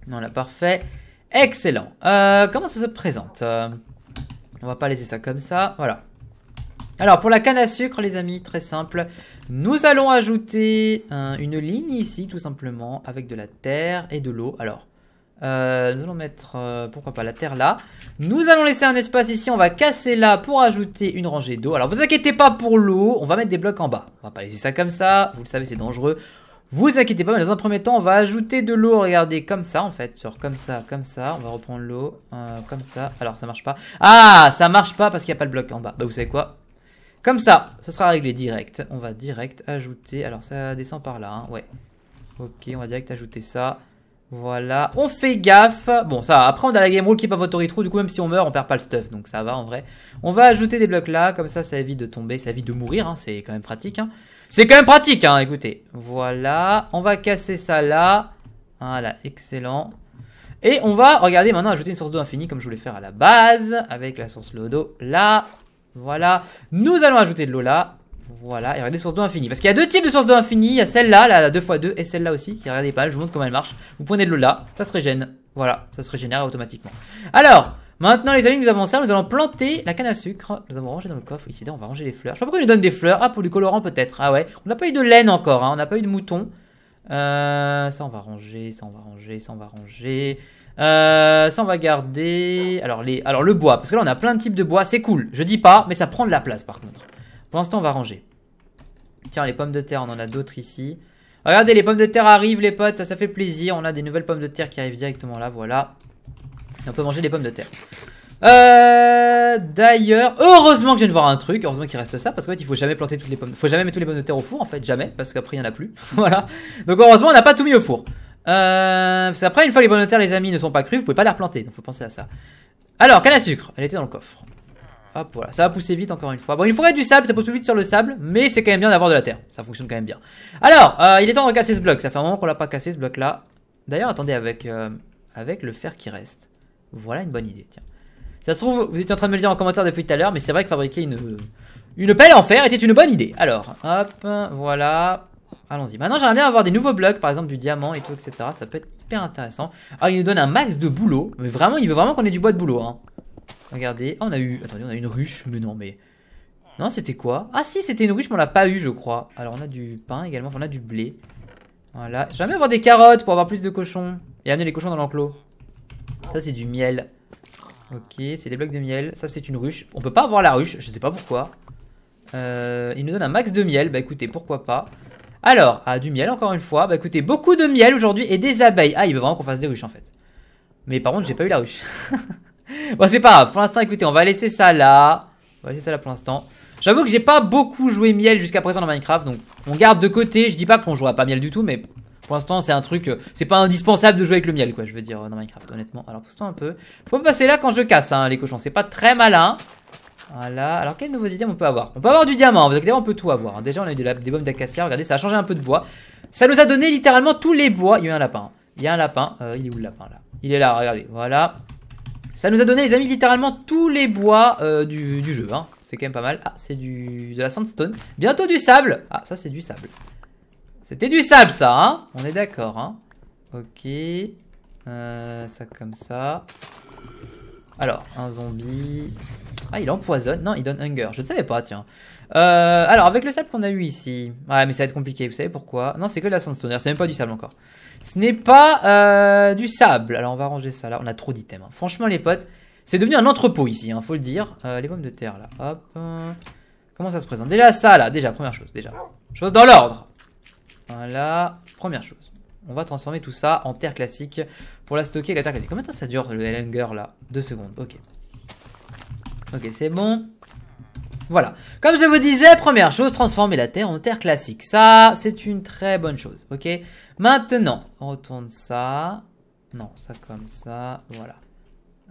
voilà, parfait. Excellent. comment ça se présente On va pas laisser ça comme ça, voilà. Alors pour la canne à sucre les amis, très simple. Nous allons ajouter une ligne ici tout simplement avec de la terre et de l'eau. Alors euh, nous allons mettre, euh, pourquoi pas, la terre là. Nous allons laisser un espace ici, on va casser là pour ajouter une rangée d'eau. Alors vous inquiétez pas pour l'eau, on va mettre des blocs en bas. On va pas laisser ça comme ça, vous le savez c'est dangereux. Vous inquiétez pas, mais dans un premier temps, on va ajouter de l'eau, regardez, comme ça en fait, sur comme ça, comme ça, on va reprendre l'eau, euh, comme ça, alors ça marche pas. Ah, ça marche pas parce qu'il n'y a pas de bloc en bas. Bah vous savez quoi, comme ça, ça sera réglé direct. On va direct ajouter. Alors ça descend par là, hein, ouais. Ok, on va direct ajouter ça. Voilà, on fait gaffe. Bon, ça, va. après on a la game rule qui est pas votre trou, du coup même si on meurt, on perd pas le stuff, donc ça va en vrai. On va ajouter des blocs là, comme ça ça évite de tomber, ça évite de mourir, hein. c'est quand même pratique. Hein. C'est quand même pratique, hein, écoutez. Voilà, on va casser ça là. Voilà, excellent. Et on va, regardez, maintenant ajouter une source d'eau infinie comme je voulais faire à la base, avec la source d'eau là. Voilà. Nous allons ajouter de l'eau là. Voilà, et regardez source d'eau infinie. Parce qu'il y a deux types de sources d'eau infinie. Il y a celle-là, la 2x2, et celle-là aussi. regardez pas, je vous montre comment elle marche. Vous prenez de l'eau là, ça se régène. Voilà, ça se régénère automatiquement. Alors, maintenant les amis, nous avons ça. Nous allons planter la canne à sucre. Nous allons ranger dans le coffre. Ici, on va ranger les fleurs. Je sais pas pourquoi ils nous des fleurs. Ah, pour du colorant peut-être. Ah ouais. On n'a pas eu de laine encore, hein. on n'a pas eu de mouton. Euh, ça on va ranger, ça on va ranger, ça on va ranger. Euh, ça, on va garder. Alors, les... Alors, le bois, parce que là, on a plein de types de bois. C'est cool, je dis pas, mais ça prend de la place par contre. Pour l'instant, on va ranger. Tiens, les pommes de terre, on en a d'autres ici. Regardez, les pommes de terre arrivent, les potes, ça, ça fait plaisir. On a des nouvelles pommes de terre qui arrivent directement là, voilà. on peut manger des pommes de terre. Euh, D'ailleurs, heureusement que je viens de voir un truc, heureusement qu'il reste ça, parce qu'en fait il faut jamais planter toutes les pommes, faut jamais mettre toutes les pommes de terre au four en fait, jamais, parce qu'après il y en a plus, *laughs* voilà. Donc heureusement on n'a pas tout mis au four. Euh, parce qu'après, une fois les bonnes terres, les amis, ne sont pas crus, vous pouvez pas les replanter, donc faut penser à ça. Alors, canne à sucre, elle était dans le coffre. Hop, voilà, ça va pousser vite encore une fois. Bon, il faudrait du sable, ça pousse plus vite sur le sable, mais c'est quand même bien d'avoir de la terre. Ça fonctionne quand même bien. Alors, euh, il est temps de casser ce bloc. Ça fait un moment qu'on l'a pas cassé, ce bloc-là. D'ailleurs, attendez, avec, euh, avec le fer qui reste. Voilà une bonne idée, tiens. Ça se trouve, vous étiez en train de me le dire en commentaire depuis tout à l'heure, mais c'est vrai que fabriquer une, une pelle en fer était une bonne idée. Alors, hop, voilà. Allons-y. Maintenant, j'aimerais bien avoir des nouveaux blocs, par exemple du diamant et tout, etc. Ça peut être hyper intéressant. Ah, il nous donne un max de boulot. Mais vraiment, il veut vraiment qu'on ait du bois de boulot. Hein. Regardez. Ah, on a eu. Attendez, on a une ruche. Mais non, mais. Non, c'était quoi Ah, si, c'était une ruche, mais on l'a pas eu, je crois. Alors, on a du pain également. Enfin, on a du blé. Voilà. J'aimerais avoir des carottes pour avoir plus de cochons. Et amener les cochons dans l'enclos. Ça, c'est du miel. Ok, c'est des blocs de miel. Ça, c'est une ruche. On peut pas avoir la ruche. Je sais pas pourquoi. Euh, il nous donne un max de miel. Bah, écoutez, pourquoi pas. Alors, ah, du miel encore une fois. Bah écoutez, beaucoup de miel aujourd'hui et des abeilles. Ah, il veut vraiment qu'on fasse des ruches en fait. Mais par contre, j'ai pas eu la ruche. *laughs* bon, c'est pas grave. Pour l'instant, écoutez, on va laisser ça là. On va laisser ça là pour l'instant. J'avoue que j'ai pas beaucoup joué miel jusqu'à présent dans Minecraft. Donc, on garde de côté. Je dis pas qu'on jouera pas miel du tout, mais pour l'instant, c'est un truc. Euh, c'est pas indispensable de jouer avec le miel, quoi, je veux dire, dans Minecraft, honnêtement. Alors, pousse-toi un peu. Faut passer là quand je casse, hein, les cochons. C'est pas très malin. Voilà. Alors, quels nouveaux items on peut avoir On peut avoir du diamant. Vous inquiétez on peut tout avoir. Hein. Déjà, on a eu des bombes d'acacia. Regardez, ça a changé un peu de bois. Ça nous a donné littéralement tous les bois. Il y a un lapin. Il y a un lapin. Euh, il est où le lapin, là Il est là, regardez. Voilà. Ça nous a donné, les amis, littéralement tous les bois euh, du, jeu. Hein. C'est quand même pas mal. Ah, c'est du de la sandstone. Bientôt du sable. Ah, ça, c'est du sable. C'était du sable, ça, hein On est d'accord, hein Ok. Euh, ça comme ça. Alors, un zombie... Ah, il empoisonne. Non, il donne hunger. Je ne savais pas, tiens. Euh, alors, avec le sable qu'on a eu ici... Ouais, mais ça va être compliqué. Vous savez pourquoi Non, c'est que de la sandstone, C'est même pas du sable encore. Ce n'est pas euh, du sable. Alors, on va ranger ça là. On a trop d'items. Hein. Franchement, les potes, c'est devenu un entrepôt ici. il hein. faut le dire. Euh, les pommes de terre, là. Hop. Comment ça se présente Déjà, ça, là. Déjà, première chose. Déjà. Chose dans l'ordre. Voilà. Première chose. On va transformer tout ça en terre classique pour la stocker la terre Combien de temps ça dure le Langer là Deux secondes, ok. Ok, c'est bon. Voilà. Comme je vous disais, première chose, transformer la terre en terre classique. Ça, c'est une très bonne chose, ok Maintenant, on retourne ça. Non, ça comme ça, voilà.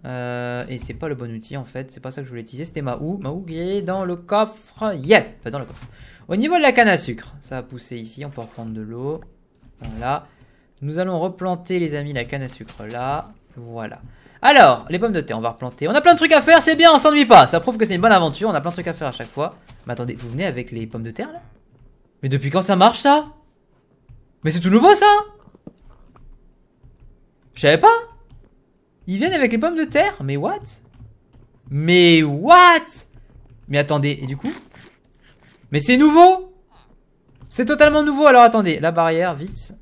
Euh, et c'est pas le bon outil en fait, c'est pas ça que je voulais utiliser, c'était Ma Mahou qui est dans le coffre, Yep, pas dans le coffre. Au niveau de la canne à sucre, ça va pousser ici, on peut reprendre de l'eau, voilà. Nous allons replanter, les amis, la canne à sucre là. Voilà. Alors, les pommes de terre, on va replanter. On a plein de trucs à faire, c'est bien, on s'ennuie pas. Ça prouve que c'est une bonne aventure, on a plein de trucs à faire à chaque fois. Mais attendez, vous venez avec les pommes de terre là Mais depuis quand ça marche ça Mais c'est tout nouveau ça Je savais pas. Ils viennent avec les pommes de terre Mais what Mais what Mais attendez, et du coup Mais c'est nouveau C'est totalement nouveau, alors attendez, la barrière, vite.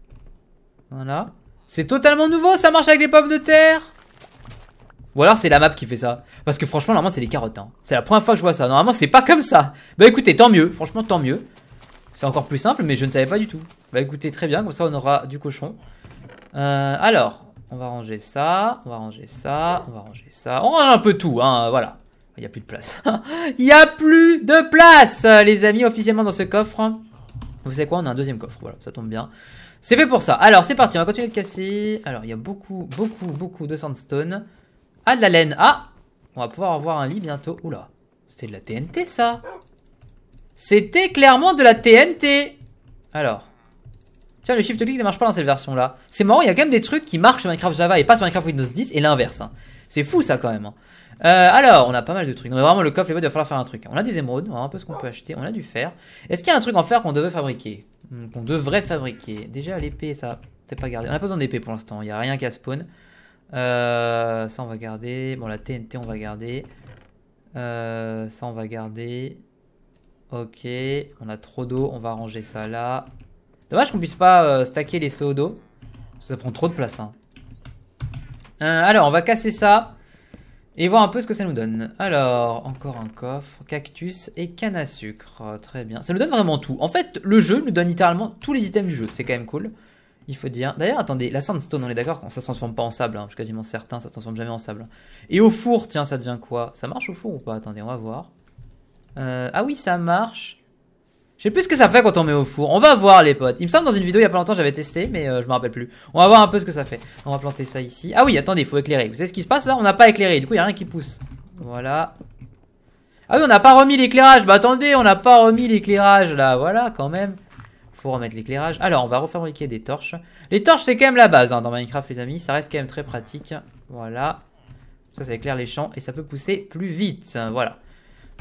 Voilà. C'est totalement nouveau, ça marche avec les pommes de terre Ou alors c'est la map qui fait ça. Parce que franchement, normalement, c'est les carottes. Hein. C'est la première fois que je vois ça. Normalement, c'est pas comme ça. Bah écoutez, tant mieux. Franchement, tant mieux. C'est encore plus simple, mais je ne savais pas du tout. Bah écoutez, très bien. Comme ça, on aura du cochon. Euh, alors, on va ranger ça. On va ranger ça. On va ranger ça. On range un peu tout, hein. Voilà. Il n'y a plus de place. *laughs* Il n'y a plus de place, les amis, officiellement dans ce coffre. Vous savez quoi On a un deuxième coffre. Voilà, ça tombe bien. C'est fait pour ça. Alors, c'est parti, on va continuer de casser. Alors, il y a beaucoup, beaucoup, beaucoup de sandstone. Ah, de la laine. Ah On va pouvoir avoir un lit bientôt. Oula, c'était de la TNT, ça C'était clairement de la TNT Alors. Tiens, le shift-click ne marche pas dans cette version-là. C'est marrant, il y a quand même des trucs qui marchent sur Minecraft Java et pas sur Minecraft Windows 10 et l'inverse. Hein. C'est fou, ça, quand même. Hein. Euh, alors, on a pas mal de trucs. on a vraiment, le coffre, les il va falloir faire un truc. On a des émeraudes, on a un peu ce qu'on peut acheter, on a du fer. Est-ce qu'il y a un truc en fer qu'on devait fabriquer hmm, Qu'on devrait fabriquer Déjà, l'épée, ça, peut pas gardé. On a pas besoin d'épée pour l'instant, il n'y a rien qui a spawn. Euh, ça, on va garder. Bon, la TNT, on va garder. Euh, ça, on va garder. Ok, on a trop d'eau, on va ranger ça là. Dommage qu'on puisse pas stacker les seaux d'eau. Ça prend trop de place. Hein. alors, on va casser ça. Et voir un peu ce que ça nous donne. Alors, encore un coffre, cactus et canne à sucre. Très bien. Ça nous donne vraiment tout. En fait, le jeu nous donne littéralement tous les items du jeu. C'est quand même cool. Il faut dire. D'ailleurs, attendez, la sandstone, on est d'accord, ça se transforme pas en sable. Hein, je suis quasiment certain, ça se transforme jamais en sable. Et au four, tiens, ça devient quoi Ça marche au four ou pas Attendez, on va voir. Euh, ah oui, ça marche. Je sais plus ce que ça fait quand on met au four. On va voir les potes. Il me semble dans une vidéo il y a pas longtemps j'avais testé mais euh, je me rappelle plus. On va voir un peu ce que ça fait. On va planter ça ici. Ah oui, attendez, il faut éclairer. Vous savez ce qui se passe là On n'a pas éclairé, du coup il y a rien qui pousse. Voilà. Ah oui, on n'a pas remis l'éclairage. Bah attendez, on n'a pas remis l'éclairage là. Voilà quand même. Faut remettre l'éclairage. Alors, on va refabriquer des torches. Les torches, c'est quand même la base hein, dans Minecraft, les amis. Ça reste quand même très pratique. Voilà. Ça, ça éclaire les champs et ça peut pousser plus vite. Voilà.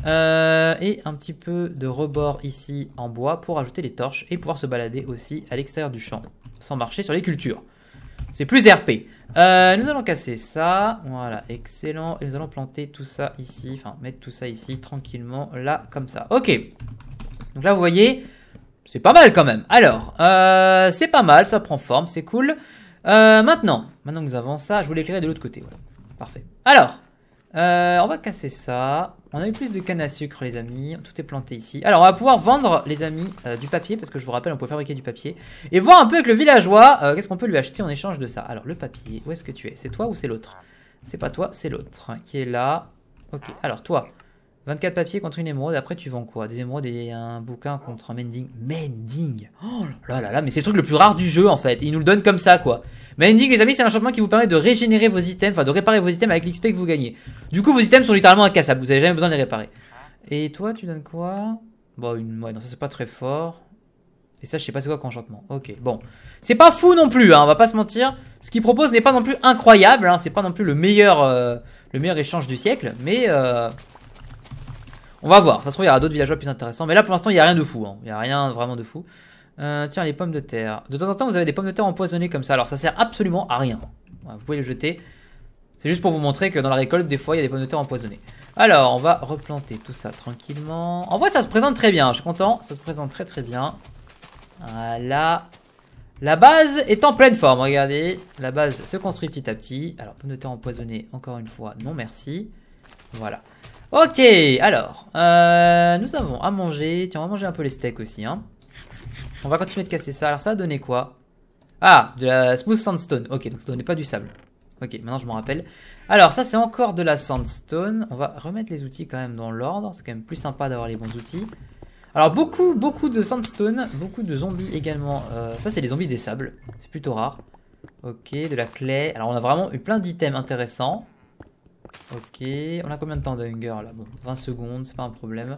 Euh, et un petit peu de rebord ici en bois pour ajouter les torches et pouvoir se balader aussi à l'extérieur du champ sans marcher sur les cultures. C'est plus RP. Euh, nous allons casser ça. Voilà, excellent. Et nous allons planter tout ça ici. Enfin, mettre tout ça ici tranquillement, là, comme ça. Ok. Donc là, vous voyez, c'est pas mal quand même. Alors, euh, c'est pas mal, ça prend forme, c'est cool. maintenant, maintenant que nous avons ça, je voulais éclairer de l'autre côté. Parfait. Alors, euh, on va casser ça. On a eu plus de canne à sucre, les amis. Tout est planté ici. Alors, on va pouvoir vendre, les amis, euh, du papier. Parce que je vous rappelle, on peut fabriquer du papier. Et voir un peu avec le villageois, euh, qu'est-ce qu'on peut lui acheter en échange de ça. Alors, le papier, où est-ce que tu es C'est toi ou c'est l'autre C'est pas toi, c'est l'autre. Hein, qui est là. Ok, alors toi, 24 papiers contre une émeraude, après tu vends quoi Des émeraudes et un bouquin contre un mending. Mending Oh là là là, mais c'est le truc le plus rare du jeu en fait, il nous le donne comme ça quoi. Mending les amis, c'est un enchantement qui vous permet de régénérer vos items, enfin de réparer vos items avec l'XP que vous gagnez. Du coup vos items sont littéralement incassables, vous avez jamais besoin de les réparer. Et toi tu donnes quoi Bon, une... ouais, non ça c'est pas très fort. Et ça, je sais pas c'est quoi qu'enchantement. Ok, bon. C'est pas fou non plus, hein, on va pas se mentir. Ce qu'il propose n'est pas non plus incroyable, hein. c'est pas non plus le meilleur, euh, le meilleur échange du siècle, mais euh, on va voir. Ça se trouve, il y aura d'autres villageois plus intéressants. Mais là, pour l'instant, il n'y a rien de fou. Hein. Il n'y a rien vraiment de fou. Euh, tiens, les pommes de terre. De temps en temps, vous avez des pommes de terre empoisonnées comme ça. Alors, ça sert absolument à rien. Vous pouvez les jeter. C'est juste pour vous montrer que dans la récolte, des fois, il y a des pommes de terre empoisonnées. Alors, on va replanter tout ça tranquillement. En vrai, ça se présente très bien. Je suis content. Ça se présente très très bien. Voilà. La base est en pleine forme. Regardez. La base se construit petit à petit. Alors, pommes de terre empoisonnées, encore une fois, non merci. Voilà. Ok, alors, euh, nous avons à manger. Tiens, on va manger un peu les steaks aussi. Hein. On va continuer de casser ça. Alors ça a donné quoi Ah, de la smooth sandstone. Ok, donc ça donnait pas du sable. Ok, maintenant je m'en rappelle. Alors ça c'est encore de la sandstone. On va remettre les outils quand même dans l'ordre. C'est quand même plus sympa d'avoir les bons outils. Alors beaucoup, beaucoup de sandstone, beaucoup de zombies également. Euh, ça c'est les zombies des sables. C'est plutôt rare. Ok, de la clé. Alors on a vraiment eu plein d'items intéressants. Ok, on a combien de temps de là Bon, 20 secondes, c'est pas un problème.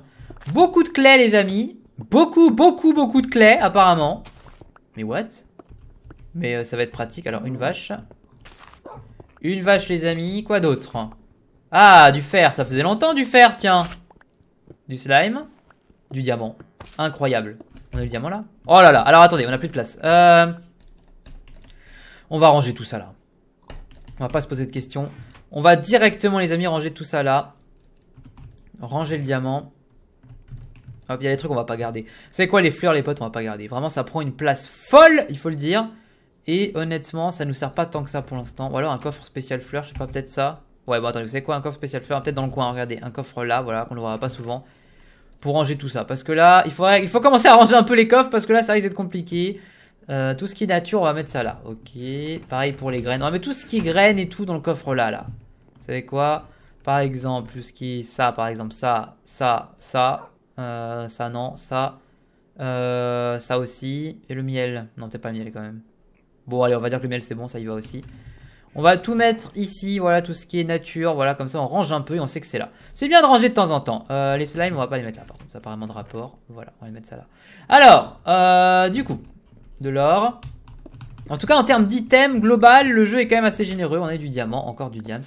Beaucoup de clés les amis. Beaucoup, beaucoup, beaucoup de clés apparemment. Mais what Mais euh, ça va être pratique. Alors une vache. Une vache les amis, quoi d'autre Ah, du fer, ça faisait longtemps du fer, tiens. Du slime, du diamant. Incroyable. On a le diamant là Oh là là, alors attendez, on a plus de place. Euh, on va ranger tout ça là. On va pas se poser de questions. On va directement, les amis, ranger tout ça là. Ranger le diamant. Hop, il y a les trucs qu'on va pas garder. C'est quoi les fleurs, les potes, on va pas garder. Vraiment, ça prend une place folle, il faut le dire. Et honnêtement, ça nous sert pas tant que ça pour l'instant. Ou alors un coffre spécial fleurs, je sais pas, peut-être ça. Ouais, bon, attendez, vous savez quoi, un coffre spécial fleurs, peut-être dans le coin, regardez. Un coffre là, voilà, qu'on ne voit pas souvent. Pour ranger tout ça. Parce que là, il, il faut commencer à ranger un peu les coffres, parce que là, ça risque d'être compliqué. Euh, tout ce qui est nature, on va mettre ça là. Ok. Pareil pour les graines. On va mettre tout ce qui est graines et tout dans le coffre là, là. Vous savez quoi Par exemple, tout ce qui est ça, par exemple, ça, ça, ça, euh, ça non, ça, euh, ça aussi. Et le miel. Non, peut pas le miel quand même. Bon, allez, on va dire que le miel c'est bon, ça y va aussi. On va tout mettre ici, voilà, tout ce qui est nature, voilà, comme ça on range un peu et on sait que c'est là. C'est bien de ranger de temps en temps. les slimes, on va pas les mettre là, par contre, ça vraiment de rapport. Voilà, on va les mettre ça là. Alors, du coup, de l'or. En tout cas, en termes d'items global, le jeu est quand même assez généreux. On a du diamant, encore du diams.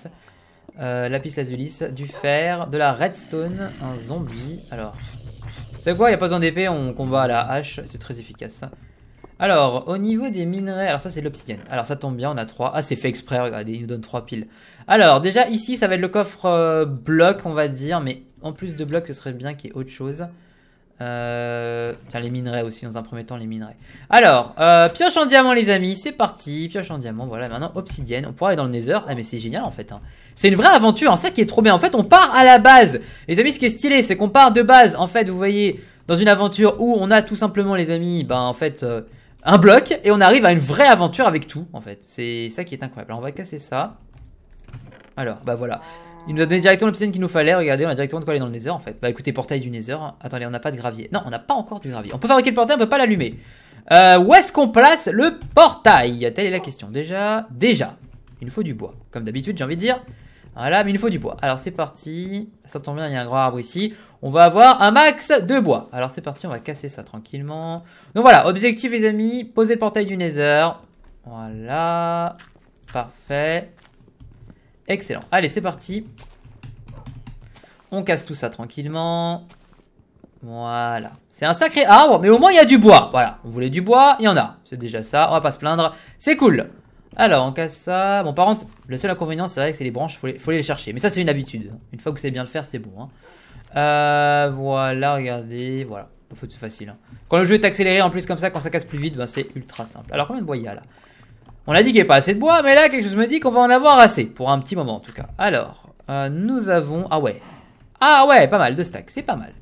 Euh, lapis lazulis, du fer, de la redstone, un zombie. Alors, vous savez quoi, il n'y a pas besoin d'épée, on combat à la hache, c'est très efficace. Alors, au niveau des minerais, alors ça c'est l'obsidienne. Alors ça tombe bien, on a 3. Ah, c'est fait exprès, regardez, il nous donne 3 piles. Alors, déjà ici, ça va être le coffre euh, bloc, on va dire, mais en plus de bloc, ce serait bien qu'il y ait autre chose. Euh, tiens, les minerais aussi, dans un premier temps, les minerais. Alors, euh, pioche en diamant, les amis, c'est parti. Pioche en diamant, voilà, maintenant, obsidienne. On pourra aller dans le nether. Ah, mais c'est génial, en fait. Hein. C'est une vraie aventure, ça qui est trop bien. En fait, on part à la base. Les amis, ce qui est stylé, c'est qu'on part de base, en fait, vous voyez, dans une aventure où on a tout simplement, les amis, ben, en fait, euh, un bloc. Et on arrive à une vraie aventure avec tout, en fait. C'est ça qui est incroyable. Alors, on va casser ça. Alors, bah voilà. Il nous a donné directement l'obsidienne qu'il nous fallait. Regardez, on a directement de quoi aller dans le Nether en fait. Bah écoutez, portail du Nether. Attendez, on n'a pas de gravier. Non, on n'a pas encore du gravier. On peut fabriquer le portail, on peut pas l'allumer. Euh, où est-ce qu'on place le portail Telle est la question. Déjà, déjà, il nous faut du bois. Comme d'habitude, j'ai envie de dire. Voilà, mais il nous faut du bois. Alors c'est parti. Ça tombe bien, il y a un grand arbre ici. On va avoir un max de bois. Alors c'est parti, on va casser ça tranquillement. Donc voilà, objectif les amis, poser le portail du Nether. Voilà. Parfait. Excellent. Allez, c'est parti. On casse tout ça tranquillement. Voilà. C'est un sacré arbre, mais au moins il y a du bois. Voilà. On voulait du bois, il y en a. C'est déjà ça. On va pas se plaindre. C'est cool. Alors, on casse ça. Bon, par contre, le seul inconvénient, c'est vrai que c'est les branches, faut les, faut les chercher. Mais ça, c'est une habitude. Une fois que vous savez bien le faire, c'est bon. Hein. Euh, voilà, regardez. Voilà. Faut tout facile. Hein. Quand le jeu est accéléré, en plus, comme ça, quand ça casse plus vite, ben, c'est ultra simple. Alors, combien de bois il y a là on a dit qu'il n'y avait pas assez de bois, mais là, quelque chose me dit qu'on va en avoir assez. Pour un petit moment, en tout cas. Alors, euh, nous avons... Ah ouais. Ah ouais, pas mal, de stacks, c'est pas mal.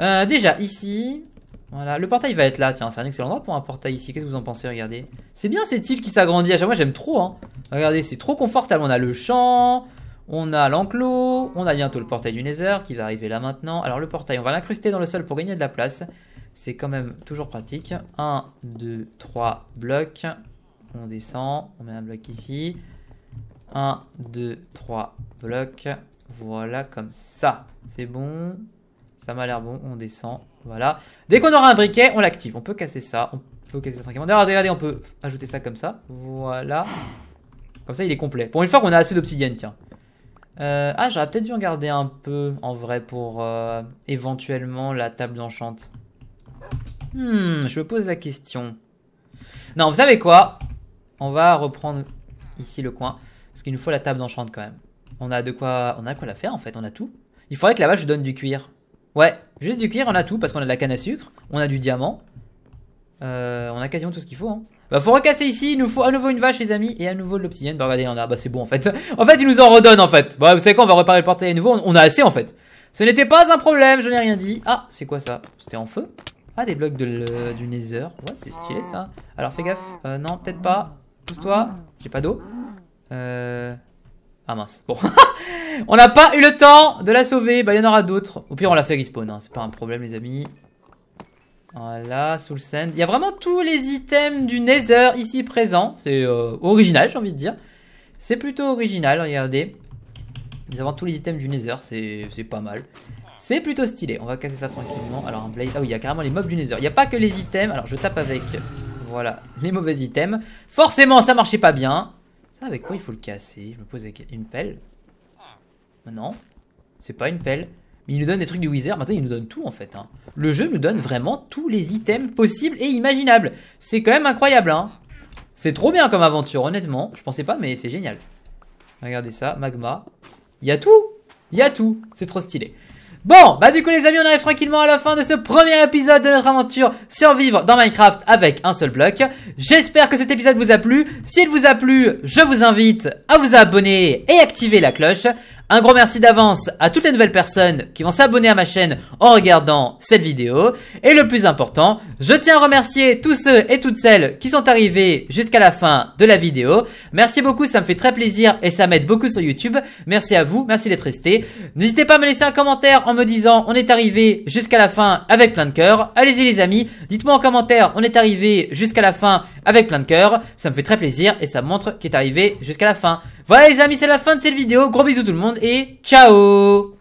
Euh, déjà, ici... Voilà, le portail va être là, tiens, c'est un excellent endroit pour un portail ici, qu'est-ce que vous en pensez, regardez. C'est bien cette île qui s'agrandit, à chaque fois j'aime trop, hein. Regardez, c'est trop confortable, on a le champ, on a l'enclos, on a bientôt le portail du Nether qui va arriver là maintenant. Alors le portail, on va l'incruster dans le sol pour gagner de la place, c'est quand même toujours pratique. 1, 2, 3 blocs, on descend, on met un bloc ici. 1, 2, 3 blocs. Voilà, comme ça. C'est bon. Ça m'a l'air bon, on descend. Voilà. Dès qu'on aura un briquet, on l'active. On peut casser ça. On peut casser ça tranquillement. D'ailleurs, regardez, on peut ajouter ça comme ça. Voilà. Comme ça, il est complet. Pour une fois qu'on a assez d'obsidienne, tiens. Euh, ah, j'aurais peut-être dû en garder un peu, en vrai, pour euh, éventuellement la table d'enchante. Hmm, je me pose la question. Non, vous savez quoi on va reprendre ici le coin. Parce qu'il nous faut la table d'enchant quand même. On a de quoi, on a quoi la faire en fait, on a tout. Il faudrait que la vache donne du cuir. Ouais, juste du cuir, on a tout parce qu'on a de la canne à sucre, on a du diamant. Euh, on a quasiment tout ce qu'il faut. Hein. Bah faut recasser ici, il nous faut à nouveau une vache les amis et à nouveau de l'obsidienne. Bah regardez, on a, bah c'est bon en fait. *laughs* en fait il nous en redonne en fait. Bah vous savez quoi, on va réparer le portail à nouveau, on a assez en fait. Ce n'était pas un problème, je n'ai rien dit. Ah, c'est quoi ça C'était en feu Ah, des blocs de du nether. ouais c'est stylé ça. Alors fais gaffe, euh, non peut-être pas. Toi, ah. j'ai pas d'eau. Euh, ah mince, bon. *laughs* on n'a pas eu le temps de la sauver, bah il y en aura d'autres. Au pire, on la fait respawn, hein. c'est pas un problème les amis. Voilà, le Sand. Il y a vraiment tous les items du Nether ici présents. C'est euh, original, j'ai envie de dire. C'est plutôt original, regardez. Nous avons tous les items du Nether, c'est pas mal. C'est plutôt stylé. On va casser ça tranquillement. Alors, un blade. Ah oui, il y a carrément les mobs du Nether. Il n'y a pas que les items. Alors, je tape avec voilà, les mauvais items. Forcément, ça marchait pas bien. Ça, avec quoi il faut le casser Je me pose une pelle. Non, c'est pas une pelle. Mais il nous donne des trucs du Wizard. Maintenant, il nous donne tout, en fait. Hein. Le jeu nous donne vraiment tous les items possibles et imaginables. C'est quand même incroyable, hein. C'est trop bien comme aventure, honnêtement. Je pensais pas, mais c'est génial. Regardez ça, magma. Il y a tout Il y a tout C'est trop stylé. Bon, bah du coup les amis, on arrive tranquillement à la fin de ce premier épisode de notre aventure survivre dans Minecraft avec un seul bloc. J'espère que cet épisode vous a plu. S'il vous a plu, je vous invite à vous abonner et activer la cloche. Un grand merci d'avance à toutes les nouvelles personnes qui vont s'abonner à ma chaîne en regardant cette vidéo. Et le plus important, je tiens à remercier tous ceux et toutes celles qui sont arrivés jusqu'à la fin de la vidéo. Merci beaucoup, ça me fait très plaisir et ça m'aide beaucoup sur YouTube. Merci à vous, merci d'être restés. N'hésitez pas à me laisser un commentaire en me disant on est arrivé jusqu'à la fin avec plein de cœur. Allez-y les amis, dites-moi en commentaire on est arrivé jusqu'à la fin avec plein de cœur. Ça me fait très plaisir et ça montre qu'il est arrivé jusqu'à la fin. Voilà les amis, c'est la fin de cette vidéo. Gros bisous tout le monde et ciao